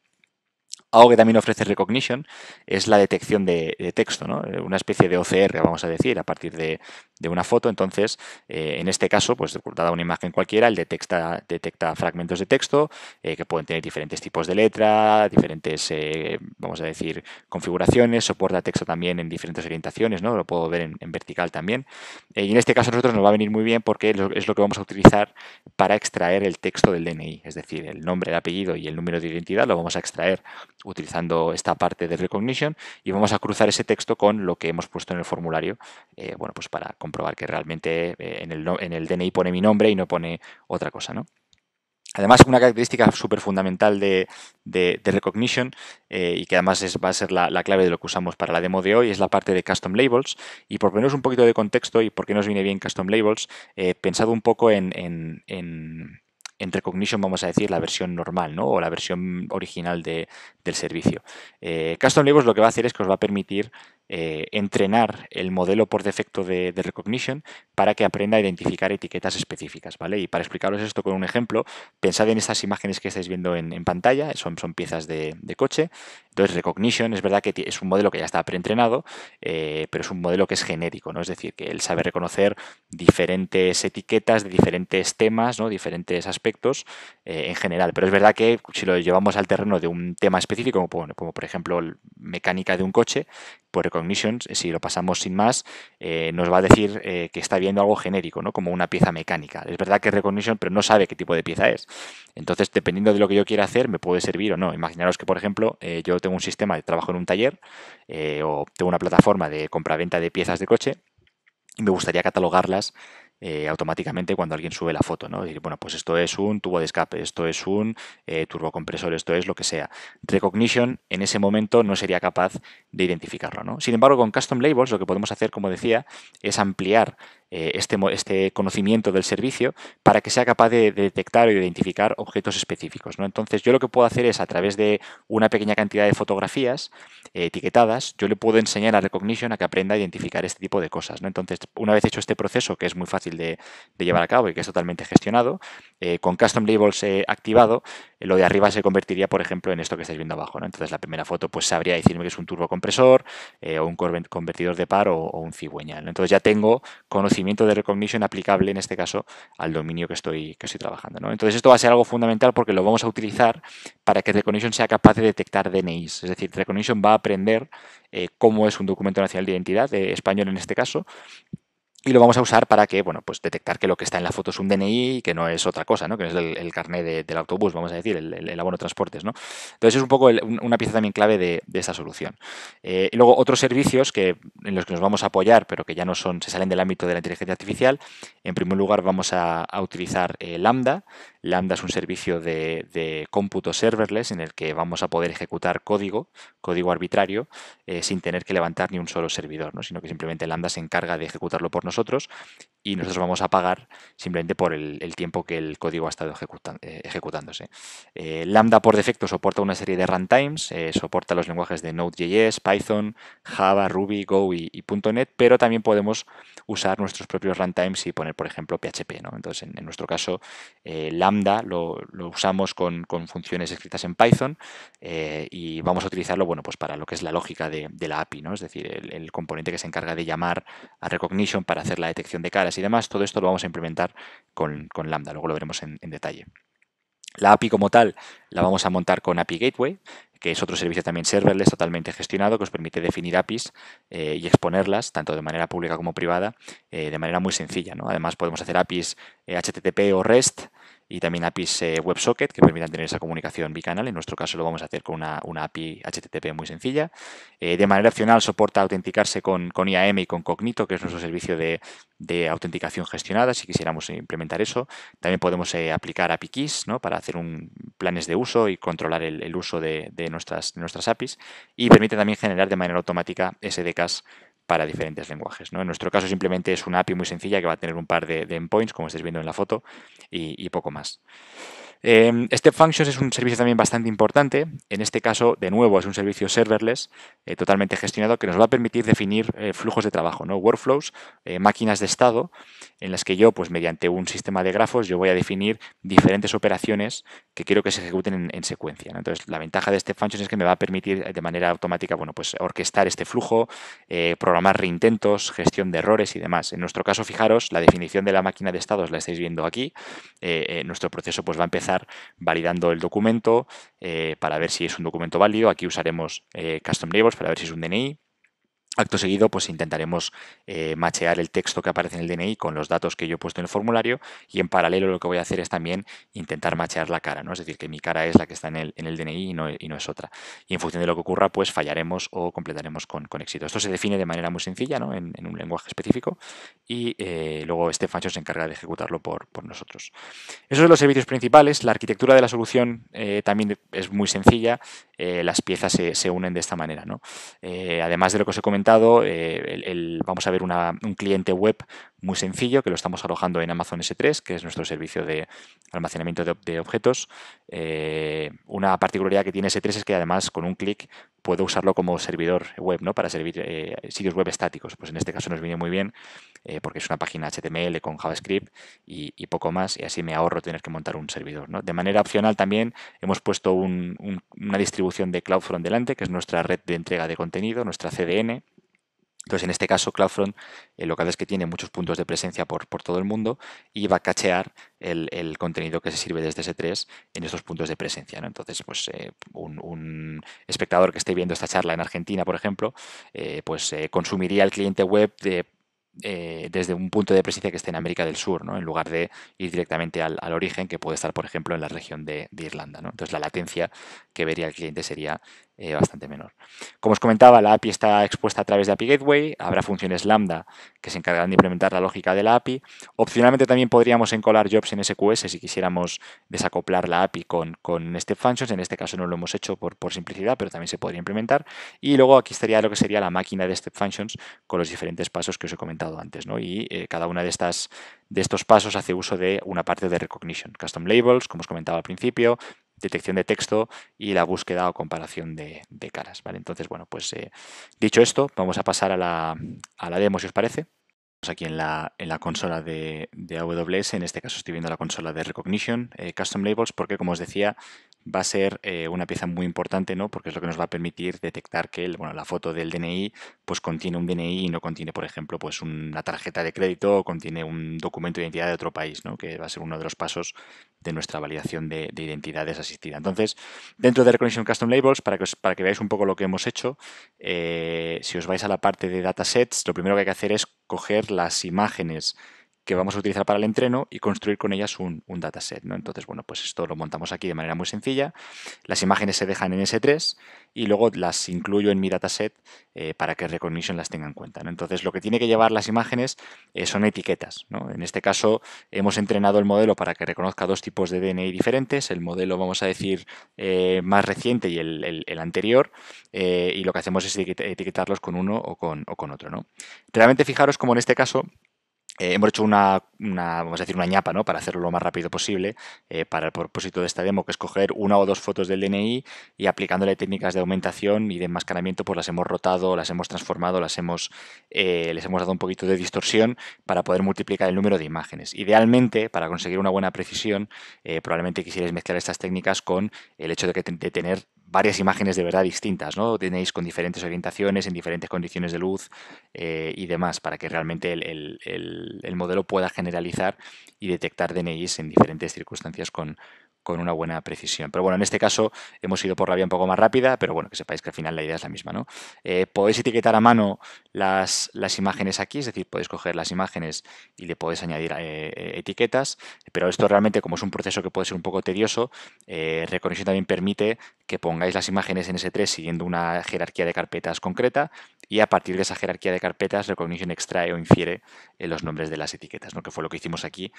Speaker 2: Algo que también ofrece Recognition es la detección de, texto, ¿no? Eh, una especie de OCR, vamos a decir, a partir de, de una foto. Entonces, eh, en este caso, pues dada una imagen cualquiera, el detecta, detecta fragmentos de texto eh, que pueden tener diferentes tipos de letra, diferentes, eh, vamos a decir, configuraciones, soporta texto también en diferentes orientaciones, ¿no? Lo puedo ver en, vertical también. y en este caso nosotros nos va a venir muy bien porque es lo que vamos a utilizar para extraer el texto del DNI, es decir, el nombre, el apellido y el número de identidad lo vamos a extraer utilizando esta parte de recognition y vamos a cruzar ese texto con lo que hemos puesto en el formulario, bueno, pues para comprobar que realmente eh, en el, DNI pone mi nombre y no pone otra cosa, ¿no? Además, una característica súper fundamental de, Recognition eh, y que además va a ser la, clave de lo que usamos para la demo de hoy es la parte de Custom Labels. Y por poneros un poquito de contexto y por qué nos viene bien Custom Labels, eh, pensado un poco en, Recognition vamos a decir la versión normal o la versión original del servicio. Eh, custom Labels lo que va a hacer es que os va a permitir eh, entrenar el modelo por defecto de, recognition para que aprenda a identificar etiquetas específicas, ¿vale? Y para explicaros esto con un ejemplo, pensad en estas imágenes que estáis viendo en, pantalla, son, son piezas de, coche. Entonces, recognition es verdad que es un modelo que ya está preentrenado, eh, pero es un modelo que es genérico, ¿no? Es decir, que él sabe reconocer diferentes etiquetas de diferentes temas, ¿no? Diferentes aspectos eh, en general. Pero es verdad que si lo llevamos al terreno de un tema específico, como, por ejemplo mecánica de un coche, pues Recognition, eh, si lo pasamos sin más, eh, nos va a decir eh, que está viendo algo genérico, ¿no? Como una pieza mecánica. Es verdad que es Recognition, pero no sabe qué tipo de pieza es. Entonces, dependiendo de lo que yo quiera hacer, me puede servir o no. Imaginaros que, por ejemplo, yo tengo un sistema de trabajo en un taller o tengo una plataforma de compra-venta de piezas de coche y me gustaría catalogarlas eh, automáticamente cuando alguien sube la foto, ¿no? decir, bueno, pues esto es un tubo de escape, esto es un eh, turbocompresor, esto es lo que sea. Recognition en ese momento no sería capaz de identificarlo, Sin embargo, con Custom Labels lo que podemos hacer, como decía, es ampliar eh, este, este, conocimiento del servicio para que sea capaz de, detectar o identificar objetos específicos, ¿no? Entonces, yo lo que puedo hacer es, a través de una pequeña cantidad de fotografías etiquetadas, yo le puedo enseñar a Recognition a que aprenda a identificar este tipo de cosas, ¿no? Entonces, una vez hecho este proceso, que es muy fácil de, llevar a cabo y que es totalmente gestionado. Eh, con Custom Labels eh, activado, eh, lo de arriba se convertiría, por ejemplo, en esto que estáis viendo abajo. Entonces, la primera foto pues sabría decirme que es un turbocompresor o un convertidor de par o, un cigüeñal. Entonces, ya tengo conocimiento de recognition aplicable, en este caso, al dominio que estoy, que estoy trabajando. Entonces, esto va a ser algo fundamental porque lo vamos a utilizar para que Recognition sea capaz de detectar DNIs. Es decir, Recognition va a aprender cómo es un documento nacional de identidad, español en este caso, y lo vamos a usar para que, bueno, pues detectar que lo que está en la foto es un DNI y que no es otra cosa, ¿no? Que no es el, carnet del autobús, vamos a decir, el, abono de transportes, ¿no? Entonces es un poco una pieza también clave de, esa esta solución. Eh, y luego otros servicios que, en los que nos vamos a apoyar, pero que ya no son, se salen del ámbito de la inteligencia artificial, en primer lugar, vamos a, utilizar eh, Lambda. Lambda es un servicio de, cómputo serverless en el que vamos a poder ejecutar código, código arbitrario, eh, sin tener que levantar ni un solo servidor, ¿no? sino que simplemente Lambda se encarga de ejecutarlo por nosotros y nosotros vamos a pagar simplemente por el, tiempo que el código ha estado eh, ejecutándose. Eh, Lambda por defecto soporta una serie de runtimes, eh, soporta los lenguajes de Node.js, Python, Java, Ruby, Go y, .NET, pero también podemos usar nuestros propios runtimes y poner, por ejemplo, PHP. Entonces, en, nuestro caso, Lambda lo, usamos con, funciones escritas en Python y vamos a utilizarlo bueno, pues para lo que es la lógica de, la API, ¿no? es decir, el componente que se encarga de llamar a Recognition para hacer la detección de caras y demás, todo esto lo vamos a implementar con, Lambda, luego lo veremos en, detalle. La API como tal la vamos a montar con API Gateway, que es otro servicio también serverless totalmente gestionado que os permite definir APIs eh, y exponerlas tanto de manera pública como privada eh, de manera muy sencilla. ¿no? Además podemos hacer APIs HTTP eh, o REST y también APIs eh, WebSocket que permitan tener esa comunicación bicanal. En nuestro caso lo vamos a hacer con una, API HTTP muy sencilla. Eh, de manera opcional soporta autenticarse con, con, IAM y con Cognito, que es nuestro servicio de, autenticación gestionada, si quisiéramos implementar eso. También podemos eh, aplicar API keys ¿no? para hacer un, planes de uso y controlar el, uso de, nuestras, de nuestras APIs. Y permite también generar de manera automática SDKs para diferentes lenguajes. ¿no? En nuestro caso simplemente es una API muy sencilla que va a tener un par de, endpoints, como estáis viendo en la foto, y poco más. Eh, em, Step Functions es un servicio también bastante importante. En este caso, de nuevo, es un servicio serverless eh, totalmente gestionado que nos va a permitir definir eh, flujos de trabajo, ¿no? workflows, eh, máquinas de estado, en las que yo, pues mediante un sistema de grafos, yo voy a definir diferentes operaciones que quiero que se ejecuten en, secuencia. Entonces, la ventaja de este Functions es que me va a permitir de manera automática, bueno, pues orquestar este flujo, programar reintentos, gestión de errores y demás. En nuestro caso, fijaros, la definición de la máquina de estados la estáis viendo aquí. nuestro proceso pues va a empezar validando el documento eh, para ver si es un documento válido. Aquí usaremos eh, Custom Labels para ver si es un DNI. Acto seguido, pues intentaremos eh, machear el texto que aparece en el DNI con los datos que yo he puesto en el formulario y en paralelo lo que voy a hacer es también intentar machear la cara, ¿no? Es decir, que mi cara es la que está en el, en el DNI y no, es otra. Y en función de lo que ocurra, pues fallaremos o completaremos con, éxito. Esto se define de manera muy sencilla, ¿no? En, un lenguaje específico y eh, luego este se encarga de ejecutarlo por, nosotros. Esos son los servicios principales. La arquitectura de la solución eh, también es muy sencilla. las piezas se, se, unen de esta manera, ¿no? además de lo que os he comentado, eh, vamos a ver un cliente web muy sencillo que lo estamos alojando en Amazon S3, que es nuestro servicio de almacenamiento de, objetos. Eh, una particularidad que tiene S3 es que además con un clic puedo usarlo como servidor web, ¿no? Para servir eh, sitios web estáticos. Pues en este caso nos viene muy bien porque es una página HTML con JavaScript y, poco más y así me ahorro tener que montar un servidor, De manera opcional también hemos puesto una distribución de CloudFront delante, que es nuestra red de entrega de contenido, nuestra CDN, entonces, en este caso, CloudFront eh, lo que hace es que tiene muchos puntos de presencia por, todo el mundo y va a cachear el, contenido que se sirve desde S3 en estos puntos de presencia. Entonces, pues eh, un, espectador que esté viendo esta charla en Argentina, por ejemplo, eh, pues consumiría el cliente web desde un punto de presencia que esté en América del Sur, ¿no? en lugar de ir directamente al, origen, que puede estar, por ejemplo, en la región de, Irlanda. Entonces, la latencia que vería el cliente sería eh, bastante menor. Como os comentaba, la API está expuesta a través de API Gateway, habrá funciones lambda que se encargarán de implementar la lógica de la API. Opcionalmente también podríamos encolar jobs en SQS si quisiéramos desacoplar la API con, con step functions, en este caso no lo hemos hecho por, por simplicidad, pero también se podría implementar. Y luego aquí estaría lo que sería la máquina de step functions con los diferentes pasos que os he comentado antes, y eh, cada una de estas de estos pasos hace uso de una parte de recognition, custom labels, como os comentaba al principio, detección de texto y la búsqueda o comparación de, caras. ¿vale? Entonces, bueno, pues eh, dicho esto, vamos a pasar a la, a la demo, si os parece Estamos aquí en la, en la consola de, de, AWS, en este caso estoy viendo la consola de Recognition, eh, Custom Labels, porque como os decía, va a ser eh, una pieza muy importante, ¿no? Porque es lo que nos va a permitir detectar que bueno, la foto del DNI pues contiene un DNI y no contiene, por ejemplo, pues una tarjeta de crédito o contiene un documento de identidad de otro país, ¿no? Que va a ser uno de los pasos de nuestra validación de, identidades asistida. Entonces, dentro de Recognition Custom Labels, para que, para que veáis un poco lo que hemos hecho, eh, si os vais a la parte de datasets, lo primero que hay que hacer es coger las imágenes que vamos a utilizar para el entreno y construir con ellas un, dataset. ¿no? Entonces, bueno, pues esto lo montamos aquí de manera muy sencilla. Las imágenes se dejan en S3 y luego las incluyo en mi dataset eh, para que Recognition las tenga en cuenta. Entonces, lo que tiene que llevar las imágenes eh, son etiquetas. En este caso, hemos entrenado el modelo para que reconozca dos tipos de DNI diferentes, el modelo, vamos a decir, eh, más reciente y el, anterior, y lo que hacemos es etiquetarlos con uno o con, otro. ¿no? Realmente, fijaros como en este caso eh, hemos hecho una, vamos a decir, una ñapa, ¿no? Para hacerlo lo más rápido posible, eh, para el propósito de esta demo, que es coger una o dos fotos del DNI y aplicándole técnicas de aumentación y de enmascaramiento, pues las hemos rotado, las hemos transformado, las hemos, eh, les hemos dado un poquito de distorsión para poder multiplicar el número de imágenes. Idealmente, para conseguir una buena precisión, probablemente quisierais mezclar estas técnicas con el hecho de, que, de tener varias imágenes de verdad distintas, ¿no? Tenéis con diferentes orientaciones, en diferentes condiciones de luz eh, y demás, para que realmente el, el, modelo pueda generalizar y detectar DNIs en diferentes circunstancias con, con una buena precisión. Pero bueno, en este caso hemos ido por la vía un poco más rápida, pero bueno, que sepáis que al final la idea es la misma. ¿no? Eh, podéis etiquetar a mano las, imágenes aquí, es decir, podéis coger las imágenes y le podéis añadir eh, eh, etiquetas, pero esto realmente, como es un proceso que puede ser un poco tedioso, eh, también permite que pongáis las imágenes en S3 siguiendo una jerarquía de carpetas concreta y a partir de esa jerarquía de carpetas Recognition extrae o infiere los nombres de las etiquetas, ¿no? que fue lo que hicimos aquí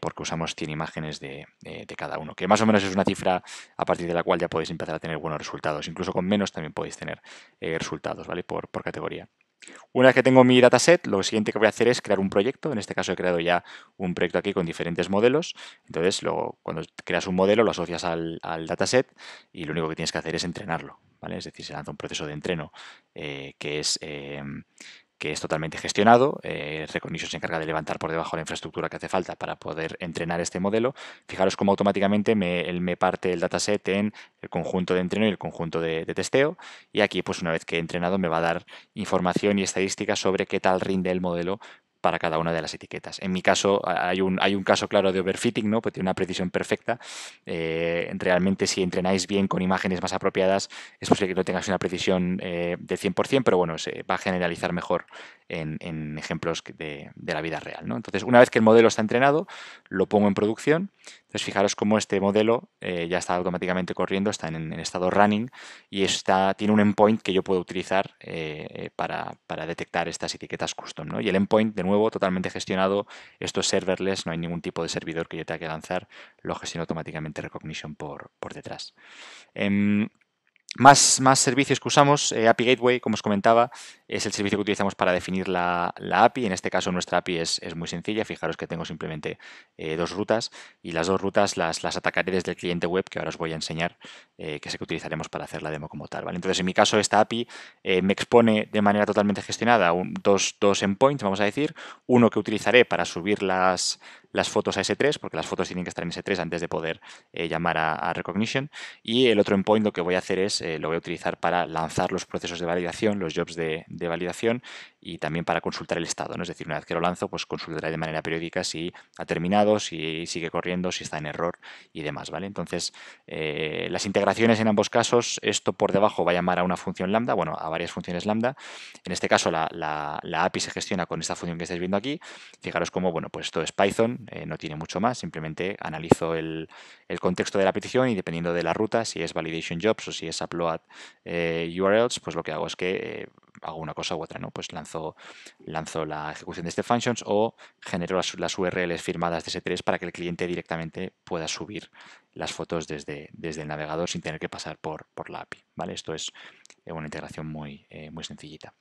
Speaker 2: porque usamos 100 imágenes de, de cada uno más o menos es una cifra a partir de la cual ya podéis empezar a tener buenos resultados. Incluso con menos también podéis tener eh, resultados, ¿vale? Por, por categoría. Una vez que tengo mi dataset, lo siguiente que voy a hacer es crear un proyecto. En este caso he creado ya un proyecto aquí con diferentes modelos. Entonces, luego, cuando creas un modelo, lo asocias al, dataset y lo único que tienes que hacer es entrenarlo. ¿vale? Es decir, se lanza un proceso de entreno eh, que es eh, que es totalmente gestionado. Eh, se encarga de levantar por debajo la infraestructura que hace falta para poder entrenar este modelo. Fijaros cómo automáticamente me, me parte el dataset en el conjunto de entreno y el conjunto de, de, testeo. Y aquí, pues una vez que he entrenado, me va a dar información y estadísticas sobre qué tal rinde el modelo para cada una de las etiquetas. En mi caso hay un, hay un caso claro de overfitting, ¿no? Pues tiene una precisión perfecta. Eh, realmente si entrenáis bien con imágenes más apropiadas, es posible que no tengáis una precisión eh, de 100%, pero bueno, se va a generalizar mejor en, ejemplos de, de, la vida real, ¿no? Entonces, una vez que el modelo está entrenado, lo pongo en producción, entonces, fijaros cómo este modelo eh, ya está automáticamente corriendo, está en, estado running y está, tiene un endpoint que yo puedo utilizar eh, eh, para, para, detectar estas etiquetas custom. ¿no? Y el endpoint, de nuevo, totalmente gestionado. Esto es serverless, no hay ningún tipo de servidor que yo tenga que lanzar, lo gestiona automáticamente Recognition por, por detrás. Em, más, servicios que usamos, eh, API Gateway, como os comentaba, es el servicio que utilizamos para definir la, API. En este caso nuestra API es, muy sencilla, fijaros que tengo simplemente eh, dos rutas y las dos rutas las, las, atacaré desde el cliente web que ahora os voy a enseñar, eh, que el que utilizaremos para hacer la demo como tal. ¿vale? Entonces en mi caso esta API eh, me expone de manera totalmente gestionada dos, dos endpoints, vamos a decir, uno que utilizaré para subir las, las fotos a S3, porque las fotos tienen que estar en S3 antes de poder llamar a, Recognition, y el otro endpoint lo que voy a hacer es eh, lo voy a utilizar para lanzar los procesos de validación, los jobs de, de validación y también para consultar el estado. ¿no? Es decir, una vez que lo lanzo, pues consultaré de manera periódica si ha terminado, si sigue corriendo, si está en error y demás. ¿vale? Entonces, eh, las integraciones en ambos casos, esto por debajo va a llamar a una función lambda, bueno, a varias funciones lambda. En este caso, la, API se gestiona con esta función que estáis viendo aquí. Fijaros cómo, bueno, pues esto es Python, eh, no tiene mucho más, simplemente analizo el, contexto de la petición y dependiendo de la ruta, si es validation jobs o si es upload eh, URLs, pues lo que hago es que hago una cosa u otra, ¿no? Pues lanzo, lanzo la ejecución de este functions o genero las, URLs firmadas de S3 para que el cliente directamente pueda subir las fotos desde, desde el navegador sin tener que pasar por, por la API, ¿vale? Esto es una integración muy, eh, muy sencillita.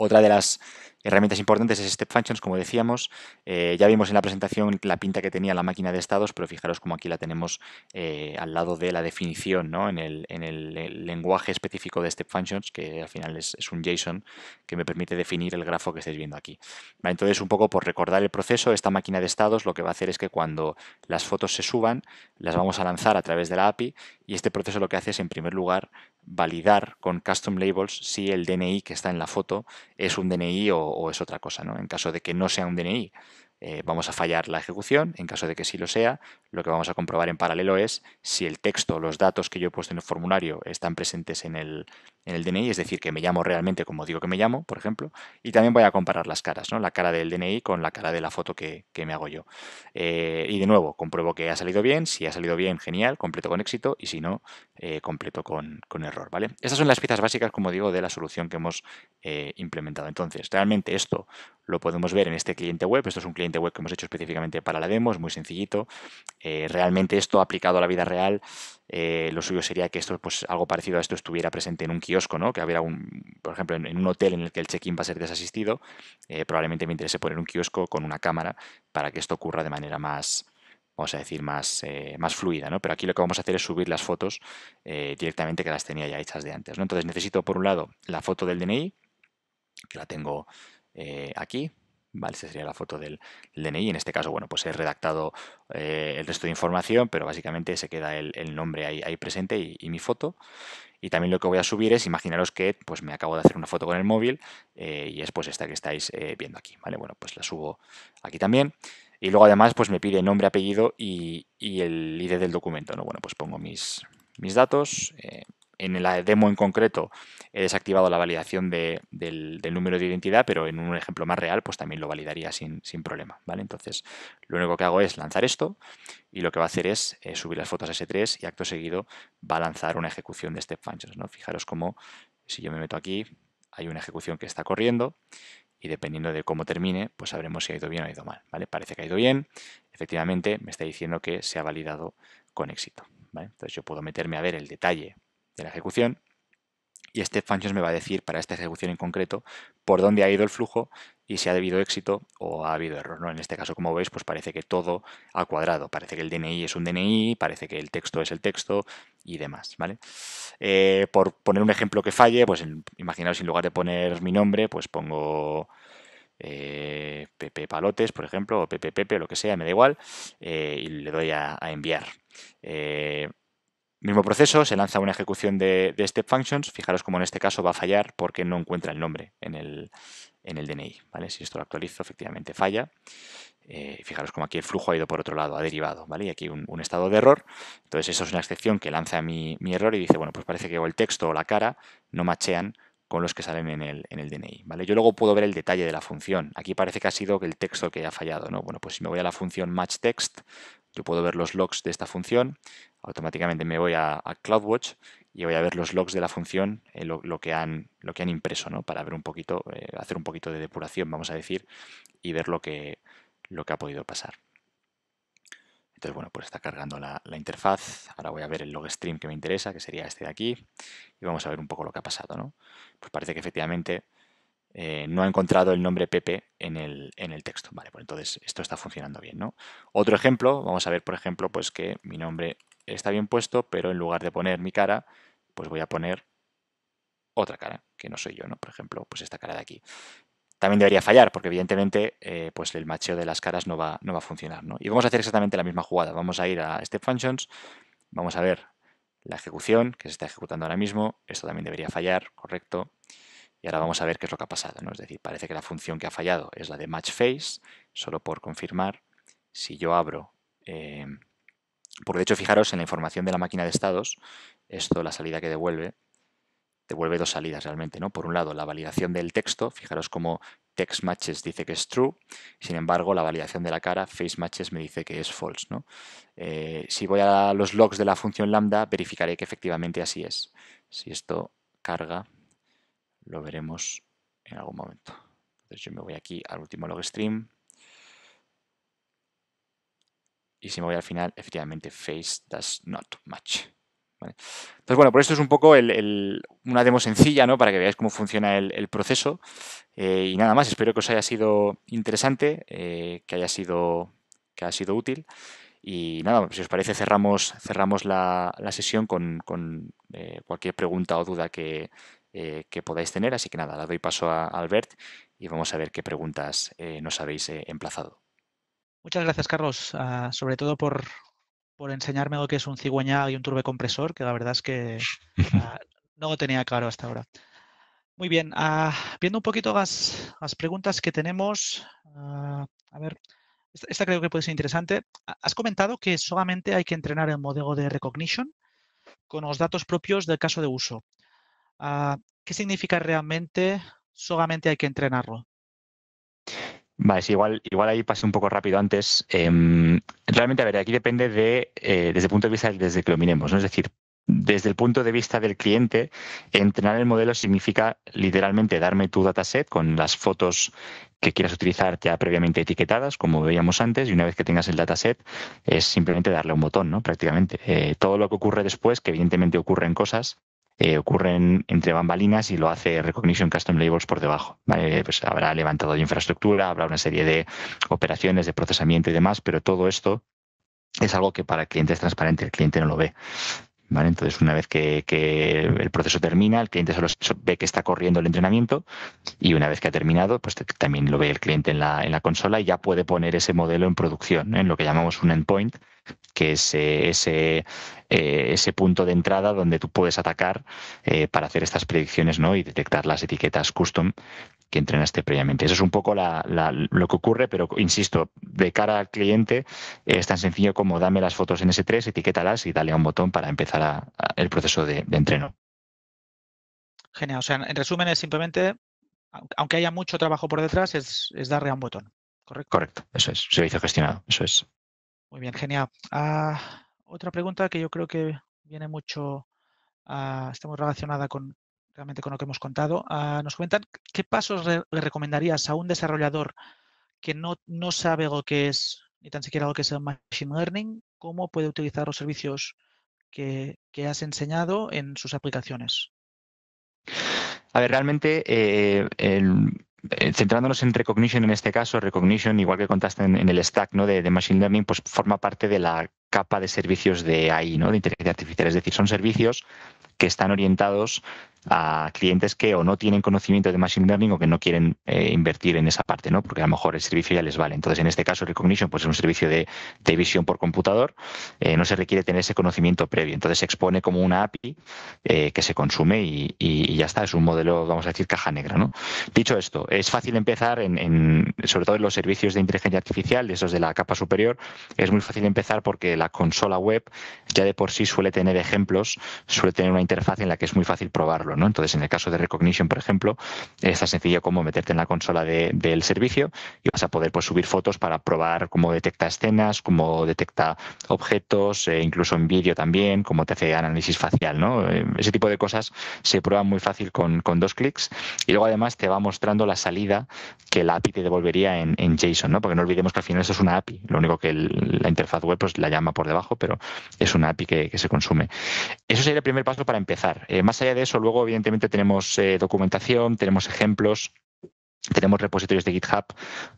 Speaker 2: Otra de las herramientas importantes es Step Functions, como decíamos. Eh, ya vimos en la presentación la pinta que tenía la máquina de estados, pero fijaros como aquí la tenemos eh, al lado de la definición, ¿no? en, el, lenguaje específico de Step Functions, que al final es, un JSON que me permite definir el grafo que estáis viendo aquí. entonces, un poco por recordar el proceso, esta máquina de estados lo que va a hacer es que cuando las fotos se suban, las vamos a lanzar a través de la API y este proceso lo que hace es, en primer lugar, validar con custom labels si el DNI que está en la foto es un DNI o, es otra cosa. ¿no? En caso de que no sea un DNI, eh, vamos a fallar la ejecución. En caso de que sí lo sea, lo que vamos a comprobar en paralelo es si el texto, los datos que yo he puesto en el formulario están presentes en el, en el DNI, es decir, que me llamo realmente como digo que me llamo, por ejemplo, y también voy a comparar las caras, ¿no? la cara del DNI con la cara de la foto que, me hago yo. Eh, y de nuevo, compruebo que ha salido bien, si ha salido bien, genial, completo con éxito, y si no, eh, completo con, error. ¿vale? Estas son las piezas básicas, como digo, de la solución que hemos eh, implementado. Entonces, realmente esto lo podemos ver en este cliente web, esto es un cliente web que hemos hecho específicamente para la demo, es muy sencillito, realmente esto aplicado a la vida real, eh, lo suyo sería que esto, pues algo parecido a esto estuviera presente en un kiosco, ¿no? Que hubiera un, por ejemplo, en, un hotel en el que el check-in va a ser desasistido, eh, probablemente me interese poner un kiosco con una cámara para que esto ocurra de manera más, vamos a decir, más, eh, más fluida, ¿no? Pero aquí lo que vamos a hacer es subir las fotos directamente que las tenía ya hechas de antes, ¿no? Entonces necesito, por un lado, la foto del DNI, que la tengo aquí, ¿vale? Esta sería la foto del, DNI. En este caso, bueno, pues he redactado eh, el resto de información, pero básicamente se queda el, nombre ahí, presente y, mi foto. Y también lo que voy a subir es, imaginaros que pues me acabo de hacer una foto con el móvil eh, y es pues esta que estáis eh, viendo aquí, ¿vale? Bueno, pues la subo aquí también. Y luego además pues me pide nombre, apellido y, el ID del documento, ¿no? Bueno, pues pongo mis, mis datos, en la demo en concreto he desactivado la validación del, número de identidad, pero en un ejemplo más real, pues también lo validaría sin, problema. Entonces, lo único que hago es lanzar esto y lo que va a hacer es eh, subir las fotos a S3 y acto seguido va a lanzar una ejecución de step functions. Fijaros cómo, si yo me meto aquí, hay una ejecución que está corriendo y dependiendo de cómo termine, pues sabremos si ha ido bien o ha ido mal. Parece que ha ido bien, efectivamente me está diciendo que se ha validado con éxito. Entonces yo puedo meterme a ver el detalle de la ejecución y este functions me va a decir para esta ejecución en concreto por dónde ha ido el flujo y si ha debido éxito o ha habido error. ¿no? En este caso, como veis, pues parece que todo ha cuadrado. Parece que el DNI es un DNI, parece que el texto es el texto y demás. ¿vale? Eh, por poner un ejemplo que falle, pues imaginaos, en lugar de poner mi nombre, pues pongo eh, Pepe Palotes, por ejemplo, o Pepe Pepe, lo que sea, me da igual, eh, y le doy a, enviar. Mismo proceso, se lanza una ejecución de, step functions. Fijaros como en este caso va a fallar porque no encuentra el nombre en el, en el DNI. ¿vale? Si esto lo actualizo, efectivamente falla. Eh, fijaros como aquí el flujo ha ido por otro lado, ha derivado, ¿vale? Y aquí un, un estado de error. Entonces eso es una excepción que lanza mi, mi, error y dice, bueno, pues parece que o el texto o la cara no machean con los que salen en el, DNI, ¿vale? Yo luego puedo ver el detalle de la función. Aquí parece que ha sido el texto que ha fallado, ¿no? Bueno, pues si me voy a la función matchText, yo puedo ver los logs de esta función, automáticamente me voy a, CloudWatch y voy a ver los logs de la función, eh, lo, que han, lo que han impreso, ¿no? Para ver un poquito, eh, hacer un poquito de depuración, vamos a decir, y ver lo que, lo que ha podido pasar. Entonces, bueno, pues está cargando la, interfaz. Ahora voy a ver el log stream que me interesa, que sería este de aquí. Y vamos a ver un poco lo que ha pasado, Pues parece que efectivamente eh, no ha encontrado el nombre Pepe en el, en el, texto. Vale, pues entonces esto está funcionando bien, Otro ejemplo, vamos a ver, por ejemplo, pues que mi nombre está bien puesto, pero en lugar de poner mi cara, pues voy a poner otra cara, que no soy yo, ¿no? Por ejemplo, pues esta cara de aquí. También debería fallar, porque evidentemente eh, pues el macheo de las caras no va, no va a funcionar, ¿no? Y vamos a hacer exactamente la misma jugada. Vamos a ir a Step Functions, vamos a ver la ejecución que se está ejecutando ahora mismo. Esto también debería fallar, correcto. Y ahora vamos a ver qué es lo que ha pasado, ¿no? Es decir, parece que la función que ha fallado es la de match face, solo por confirmar. Si yo abro... Eh, porque de hecho, fijaros en la información de la máquina de estados, esto, la salida que devuelve, devuelve dos salidas realmente, ¿no? Por un lado, la validación del texto, fijaros cómo text matches dice que es true, sin embargo, la validación de la cara, face matches, me dice que es false, ¿no? Eh, si voy a los logs de la función lambda, verificaré que efectivamente así es. Si esto carga, lo veremos en algún momento. Entonces yo me voy aquí al último log stream, y si me voy al final, efectivamente, face does not match. Entonces, bueno, por esto es un poco el, una demo sencilla, ¿no? Para que veáis cómo funciona el, proceso. Eh, y nada más, espero que os haya sido interesante, eh, que haya sido, que haya sido útil. Y nada, si os parece, cerramos, cerramos la, sesión con, eh, cualquier pregunta o duda que, que, podáis tener. Así que nada, la doy paso a Albert y vamos a ver qué preguntas nos habéis emplazado.
Speaker 1: Muchas gracias, Carlos, ah, sobre todo por, enseñarme lo que es un cigüeñal y un turbocompresor, que la verdad es que ah, no lo tenía claro hasta ahora. Muy bien, ah, viendo un poquito las, preguntas que tenemos, a ver, esta, esta, creo que puede ser interesante. Has comentado que solamente hay que entrenar el modelo de recognition con los datos propios del caso de uso. ¿Qué significa realmente solamente hay que entrenarlo?
Speaker 2: Vale, igual, igual ahí pasé un poco rápido antes. Em, realmente, a ver, aquí depende de, eh, desde el punto de vista desde que lo miremos, ¿no? Es decir, desde el punto de vista del cliente, entrenar el modelo significa literalmente darme tu dataset con las fotos que quieras utilizar ya previamente etiquetadas, como veíamos antes, y una vez que tengas el dataset, es simplemente darle un botón, ¿no? Prácticamente. Eh, todo lo que ocurre después, que evidentemente ocurren cosas, eh, ocurren entre bambalinas y lo hace Recognition Custom Labels por debajo. Pues habrá levantado de infraestructura, habrá una serie de operaciones de procesamiento y demás, pero todo esto es algo que para el cliente es transparente, el cliente no lo ve. ¿Vale? Entonces, una vez que, el proceso termina, el cliente solo ve que está corriendo el entrenamiento y una vez que ha terminado, pues también lo ve el cliente en la, en la consola y ya puede poner ese modelo en producción, ¿eh? en lo que llamamos un endpoint, que es eh, ese, eh, ese punto de entrada donde tú puedes atacar eh, para hacer estas predicciones ¿no? y detectar las etiquetas custom que entrenaste previamente. Eso es un poco lo que ocurre, pero insisto, de cara al cliente es tan sencillo como dame las fotos en S3, etiquétalas y dale a un botón para empezar el proceso de, de
Speaker 1: entreno. Genial, o sea, en resumen es simplemente, aunque haya mucho trabajo por detrás, es, es darle a un botón,
Speaker 2: ¿correcto? Correcto, eso es, servicio gestionado, eso es.
Speaker 1: Muy bien, genial. Ah, otra pregunta que yo creo que viene mucho, ah, está muy relacionada con realmente con lo que hemos contado. Ah, nos cuentan qué pasos le recomendarías a un desarrollador que no, sabe lo que es, ni tan siquiera lo que es el Machine Learning, cómo puede utilizar los servicios que, has enseñado en sus aplicaciones.
Speaker 2: A ver, realmente eh, el, eh, centrándonos en recognition en este caso, recognition, igual que contaste en, el stack ¿no? De, machine learning, pues forma parte de la capa de servicios de AI, ¿no? de inteligencia artificial. Es decir, son servicios que están orientados a clientes que o no tienen conocimiento de Machine Learning o que no quieren eh, invertir en esa parte, ¿no? Porque a lo mejor el servicio ya les vale. Entonces, en este caso, Recognition pues, es un servicio de, visión por computador, eh, no se requiere tener ese conocimiento previo. Entonces, se expone como una API eh, que se consume y, ya está. Es un modelo, vamos a decir, caja negra, ¿no? Dicho esto, es fácil empezar, en, sobre todo en los servicios de inteligencia artificial, de esos de la capa superior, es muy fácil empezar porque la consola web ya de por sí suele tener ejemplos, suele tener una interfaz en la que es muy fácil probarlo. Entonces, en el caso de Recognition, por ejemplo, es tan sencillo como meterte en la consola de, del servicio y vas a poder pues, subir fotos para probar cómo detecta escenas, cómo detecta objetos, eh, incluso en vídeo también, cómo te hace análisis facial, ¿no? Eh, ese tipo de cosas se prueban muy fácil con, dos clics y luego además te va mostrando la salida que la API te devolvería en, en JSON, ¿no? Porque no olvidemos que al final eso es una API, lo único que la interfaz web pues, la llama por debajo, pero es una API que, se consume. Eso sería el primer paso para empezar. Eh, más allá de eso, luego evidentemente, tenemos eh, documentación, tenemos ejemplos, tenemos repositorios de GitHub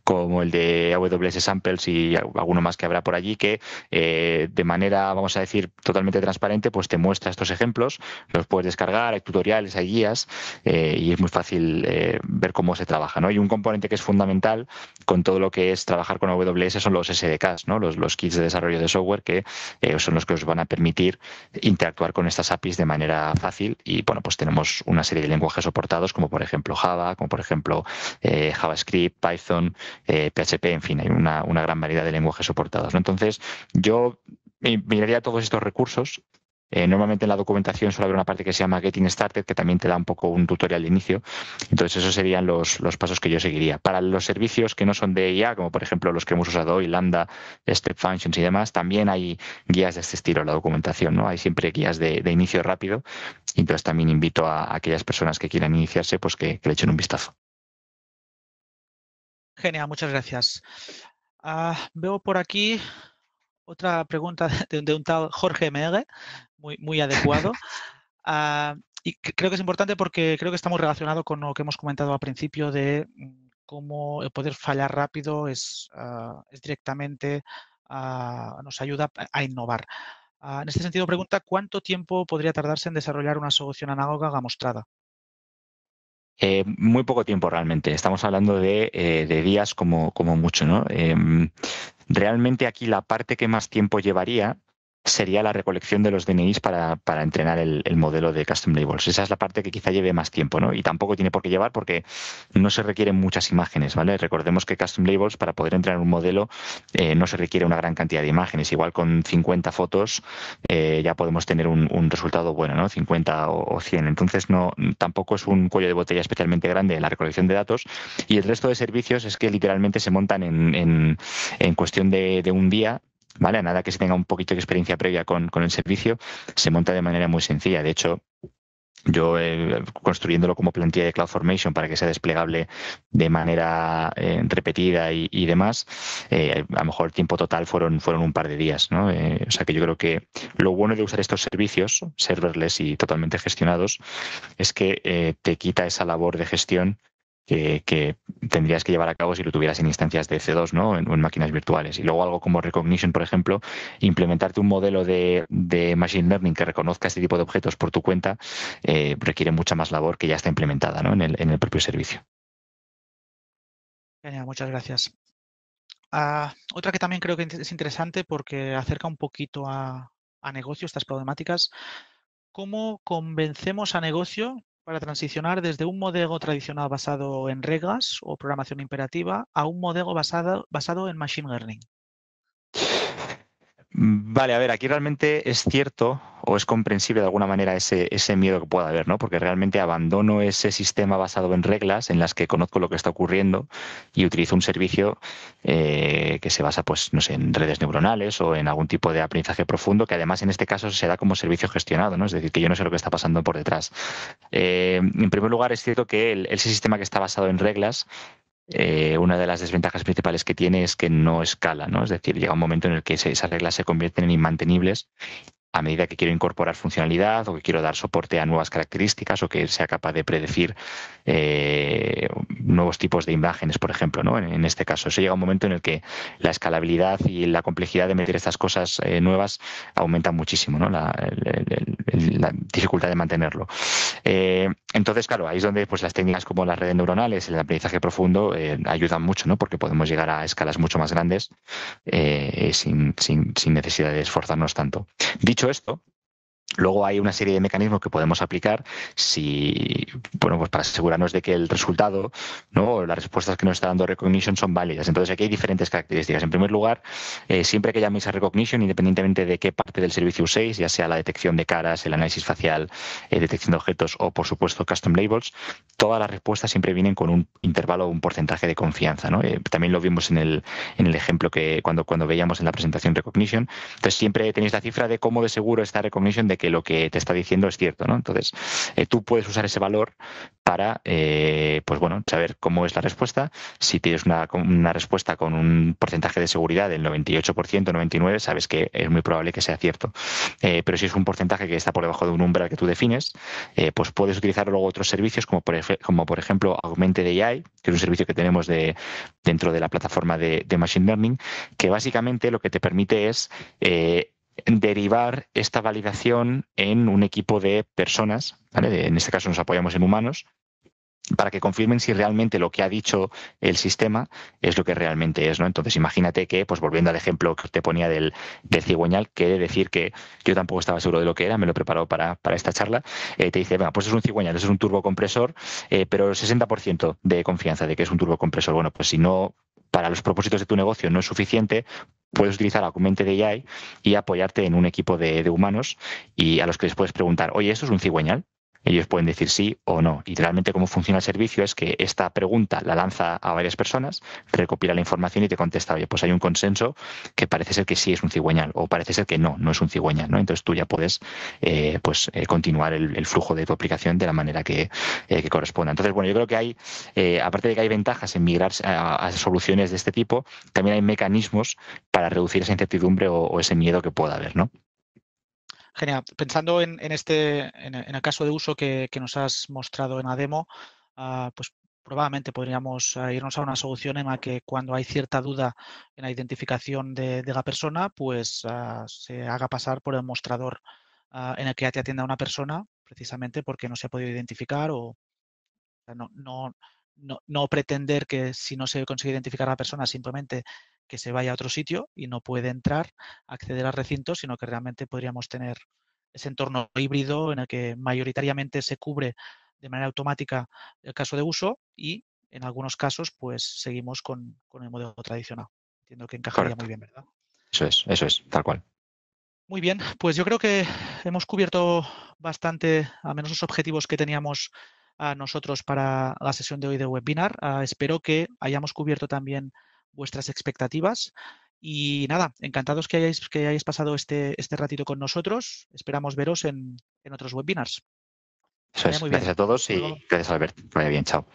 Speaker 2: como el de AWS Samples y alguno más que habrá por allí que eh, de manera, vamos a decir, totalmente transparente, pues te muestra estos ejemplos, los puedes descargar, hay tutoriales, hay guías eh, y es muy fácil eh, ver cómo se trabaja. ¿no? Y un componente que es fundamental con todo lo que es trabajar con AWS son los SDKs, ¿no? los, los kits de desarrollo de software que son los que os van a permitir interactuar con estas APIs de manera fácil y bueno, pues tenemos una serie de lenguajes soportados como por ejemplo Java, como por ejemplo eh, JavaScript, Python, PHP, eh, en fin, hay una, gran variedad de lenguajes soportados. Entonces, yo miraría todos estos recursos. Eh, normalmente en la documentación suele haber una parte que se llama Getting Started, que también te da un poco un tutorial de inicio. Entonces, esos serían los, pasos que yo seguiría. Para los servicios que no son de IA, como por ejemplo los que hemos usado hoy, Lambda, Step Functions y demás, también hay guías de este estilo en la documentación. ¿no? Hay siempre guías de, inicio rápido. Entonces, también invito a, aquellas personas que quieran iniciarse pues que le echen un vistazo.
Speaker 1: Genial, muchas gracias. Ah, veo por aquí otra pregunta de, un tal Jorge Mege, muy, adecuado. Ah, y creo que es importante porque creo que está muy relacionado con lo que hemos comentado al principio de mm, cómo el poder fallar rápido es, ah, directamente nos ayuda a innovar. en este sentido, pregunta, ¿cuánto tiempo podría tardarse en desarrollar una solución análoga mostrada?
Speaker 2: Eh, muy poco tiempo realmente. Estamos hablando de, eh, días como, como mucho, ¿no? Em, realmente aquí la parte que más tiempo llevaría sería la recolección de los DNIs para, para entrenar el, modelo de Custom Labels. Esa es la parte que quizá lleve más tiempo, ¿no? Y tampoco tiene por qué llevar porque no se requieren muchas imágenes, ¿vale? Recordemos que Custom Labels, para poder entrenar un modelo, eh, no se requiere una gran cantidad de imágenes. Igual con 50 fotos eh, ya podemos tener un, un, resultado bueno, ¿no? 50 o, 100. Entonces, no, tampoco es un cuello de botella especialmente grande la recolección de datos. Y el resto de servicios es que literalmente se montan en, en, en cuestión de, de un día a nada que se tenga un poquito de experiencia previa con, el servicio, se monta de manera muy sencilla. De hecho, yo eh, construyéndolo como plantilla de CloudFormation para que sea desplegable de manera eh, repetida y, demás, eh, a lo mejor el tiempo total fueron, fueron un par de días. o sea que yo creo que lo bueno de usar estos servicios, serverless y totalmente gestionados, es que te quita esa labor de gestión que, tendrías que llevar a cabo si lo tuvieras en instancias de C2 ¿no? en, máquinas virtuales. Y luego algo como Recognition, por ejemplo, implementarte un modelo de, Machine Learning que reconozca este tipo de objetos por tu cuenta eh, requiere mucha más labor que ya está implementada en, el, propio servicio.
Speaker 1: Genial, muchas gracias. Ah, otra que también creo que es interesante porque acerca un poquito a, a negocio estas problemáticas. ¿Cómo convencemos a negocio para transicionar desde un modelo tradicional basado en reglas o programación imperativa a un modelo basado, basado en Machine Learning.
Speaker 2: Mm, vale, a ver, aquí realmente es cierto o es comprensible de alguna manera ese, miedo que pueda haber, ¿no? Porque realmente abandono ese sistema basado en reglas en las que conozco lo que está ocurriendo y utilizo un servicio eh, que se basa, pues, no sé, en redes neuronales o en algún tipo de aprendizaje profundo, que además en este caso se da como servicio gestionado, ¿no? Es decir, que yo no sé lo que está pasando por detrás. Eh, en primer lugar, es cierto que ese sistema que está basado en reglas eh, una de las desventajas principales que tiene es que no escala, ¿no? Es decir, llega un momento en el que esas reglas se convierten en inmantenibles a medida que quiero incorporar funcionalidad o que quiero dar soporte a nuevas características o que sea capaz de predecir eh, nuevos tipos de imágenes, por ejemplo, En, este caso. Eso llega un momento en el que la escalabilidad y la complejidad de meter estas cosas eh, nuevas aumenta muchísimo, La, dificultad de mantenerlo. Eh, entonces, claro, ahí es donde pues, las técnicas como las redes neuronales, el aprendizaje profundo, ayudan mucho, ¿no? Porque podemos llegar a escalas mucho más grandes sin, sin necesidad de esforzarnos tanto. Dicho esto, Luego hay una serie de mecanismos que podemos aplicar si, bueno, pues para asegurarnos de que el resultado ¿no? o las respuestas que nos está dando Recognition son válidas. Entonces aquí hay diferentes características. En primer lugar, eh, siempre que llaméis a Recognition, independientemente de qué parte del servicio uséis, ya sea la detección de caras, el análisis facial, eh, detección de objetos o, por supuesto, custom labels, todas las respuestas siempre vienen con un intervalo o un porcentaje de confianza. Eh, también lo vimos en el, en el ejemplo que cuando, cuando veíamos en la presentación Recognition. Entonces siempre tenéis la cifra de cómo de seguro está Recognition de que lo que te está diciendo es cierto, ¿no? Entonces, eh, tú puedes usar ese valor para, eh, pues bueno, saber cómo es la respuesta. Si tienes una, respuesta con un porcentaje de seguridad del 98%, 99%, sabes que es muy probable que sea cierto. Eh, pero si es un porcentaje que está por debajo de un umbral que tú defines, pues puedes utilizar luego otros servicios como por, como por ejemplo AI, que es un servicio que tenemos de, dentro de la plataforma de, de Machine Learning, que básicamente lo que te permite es derivar esta validación en un equipo de personas, en este caso nos apoyamos en humanos, para que confirmen si realmente lo que ha dicho el sistema es lo que realmente es, ¿no? Entonces, imagínate que, pues volviendo al ejemplo que te ponía del, cigüeñal, quiere decir que yo tampoco estaba seguro de lo que era, me lo he para, para esta charla, eh, te dice, bueno, pues es un cigüeñal, es un turbocompresor, eh, pero 60% de confianza de que es un turbocompresor. Bueno, pues si no para los propósitos de tu negocio no es suficiente, puedes utilizar de AI y apoyarte en un equipo de, de humanos y a los que les puedes preguntar, oye, ¿esto es un cigüeñal? Ellos pueden decir sí o no. Y realmente cómo funciona el servicio es que esta pregunta la lanza a varias personas, recopila la información y te contesta, oye, pues hay un consenso que parece ser que sí es un cigüeñal o parece ser que no, no es un cigüeñal. ¿no? Entonces tú ya puedes eh, pues, eh, continuar el, flujo de tu aplicación de la manera que, eh, corresponda. Entonces, bueno, yo creo que hay, aparte de que hay ventajas en migrar a, soluciones de este tipo, también hay mecanismos para reducir esa incertidumbre o, o ese miedo que pueda haber. ¿no?
Speaker 1: Genial. Pensando en, este, en, el caso de uso que, nos has mostrado en la demo, ah, pues probablemente podríamos ah, irnos a una solución en la que cuando hay cierta duda en la identificación de, la persona, pues ah, se haga pasar por el mostrador en el que ya te atienda una persona, precisamente porque no se ha podido identificar o, no, no, no, no, pretender que si no se consigue identificar a la persona simplemente que se vaya a otro sitio y no puede entrar, acceder al recinto, sino que realmente podríamos tener ese entorno híbrido en el que mayoritariamente se cubre de manera automática el caso de uso y en algunos casos pues seguimos con, el modelo tradicional. Entiendo que encajaría muy bien, ¿verdad?
Speaker 2: Eso es, eso es, tal cual.
Speaker 1: Muy bien, pues yo creo que hemos cubierto bastante, al menos los objetivos que teníamos a nosotros para la sesión de hoy de webinar. Ah, espero que hayamos cubierto también vuestras expectativas. Y nada, encantados que hayáis, que hayáis pasado este, este ratito con nosotros. Esperamos veros en, en otros webinars. Eso es. Gracias a todos y gracias, Albert. muy bien, chao.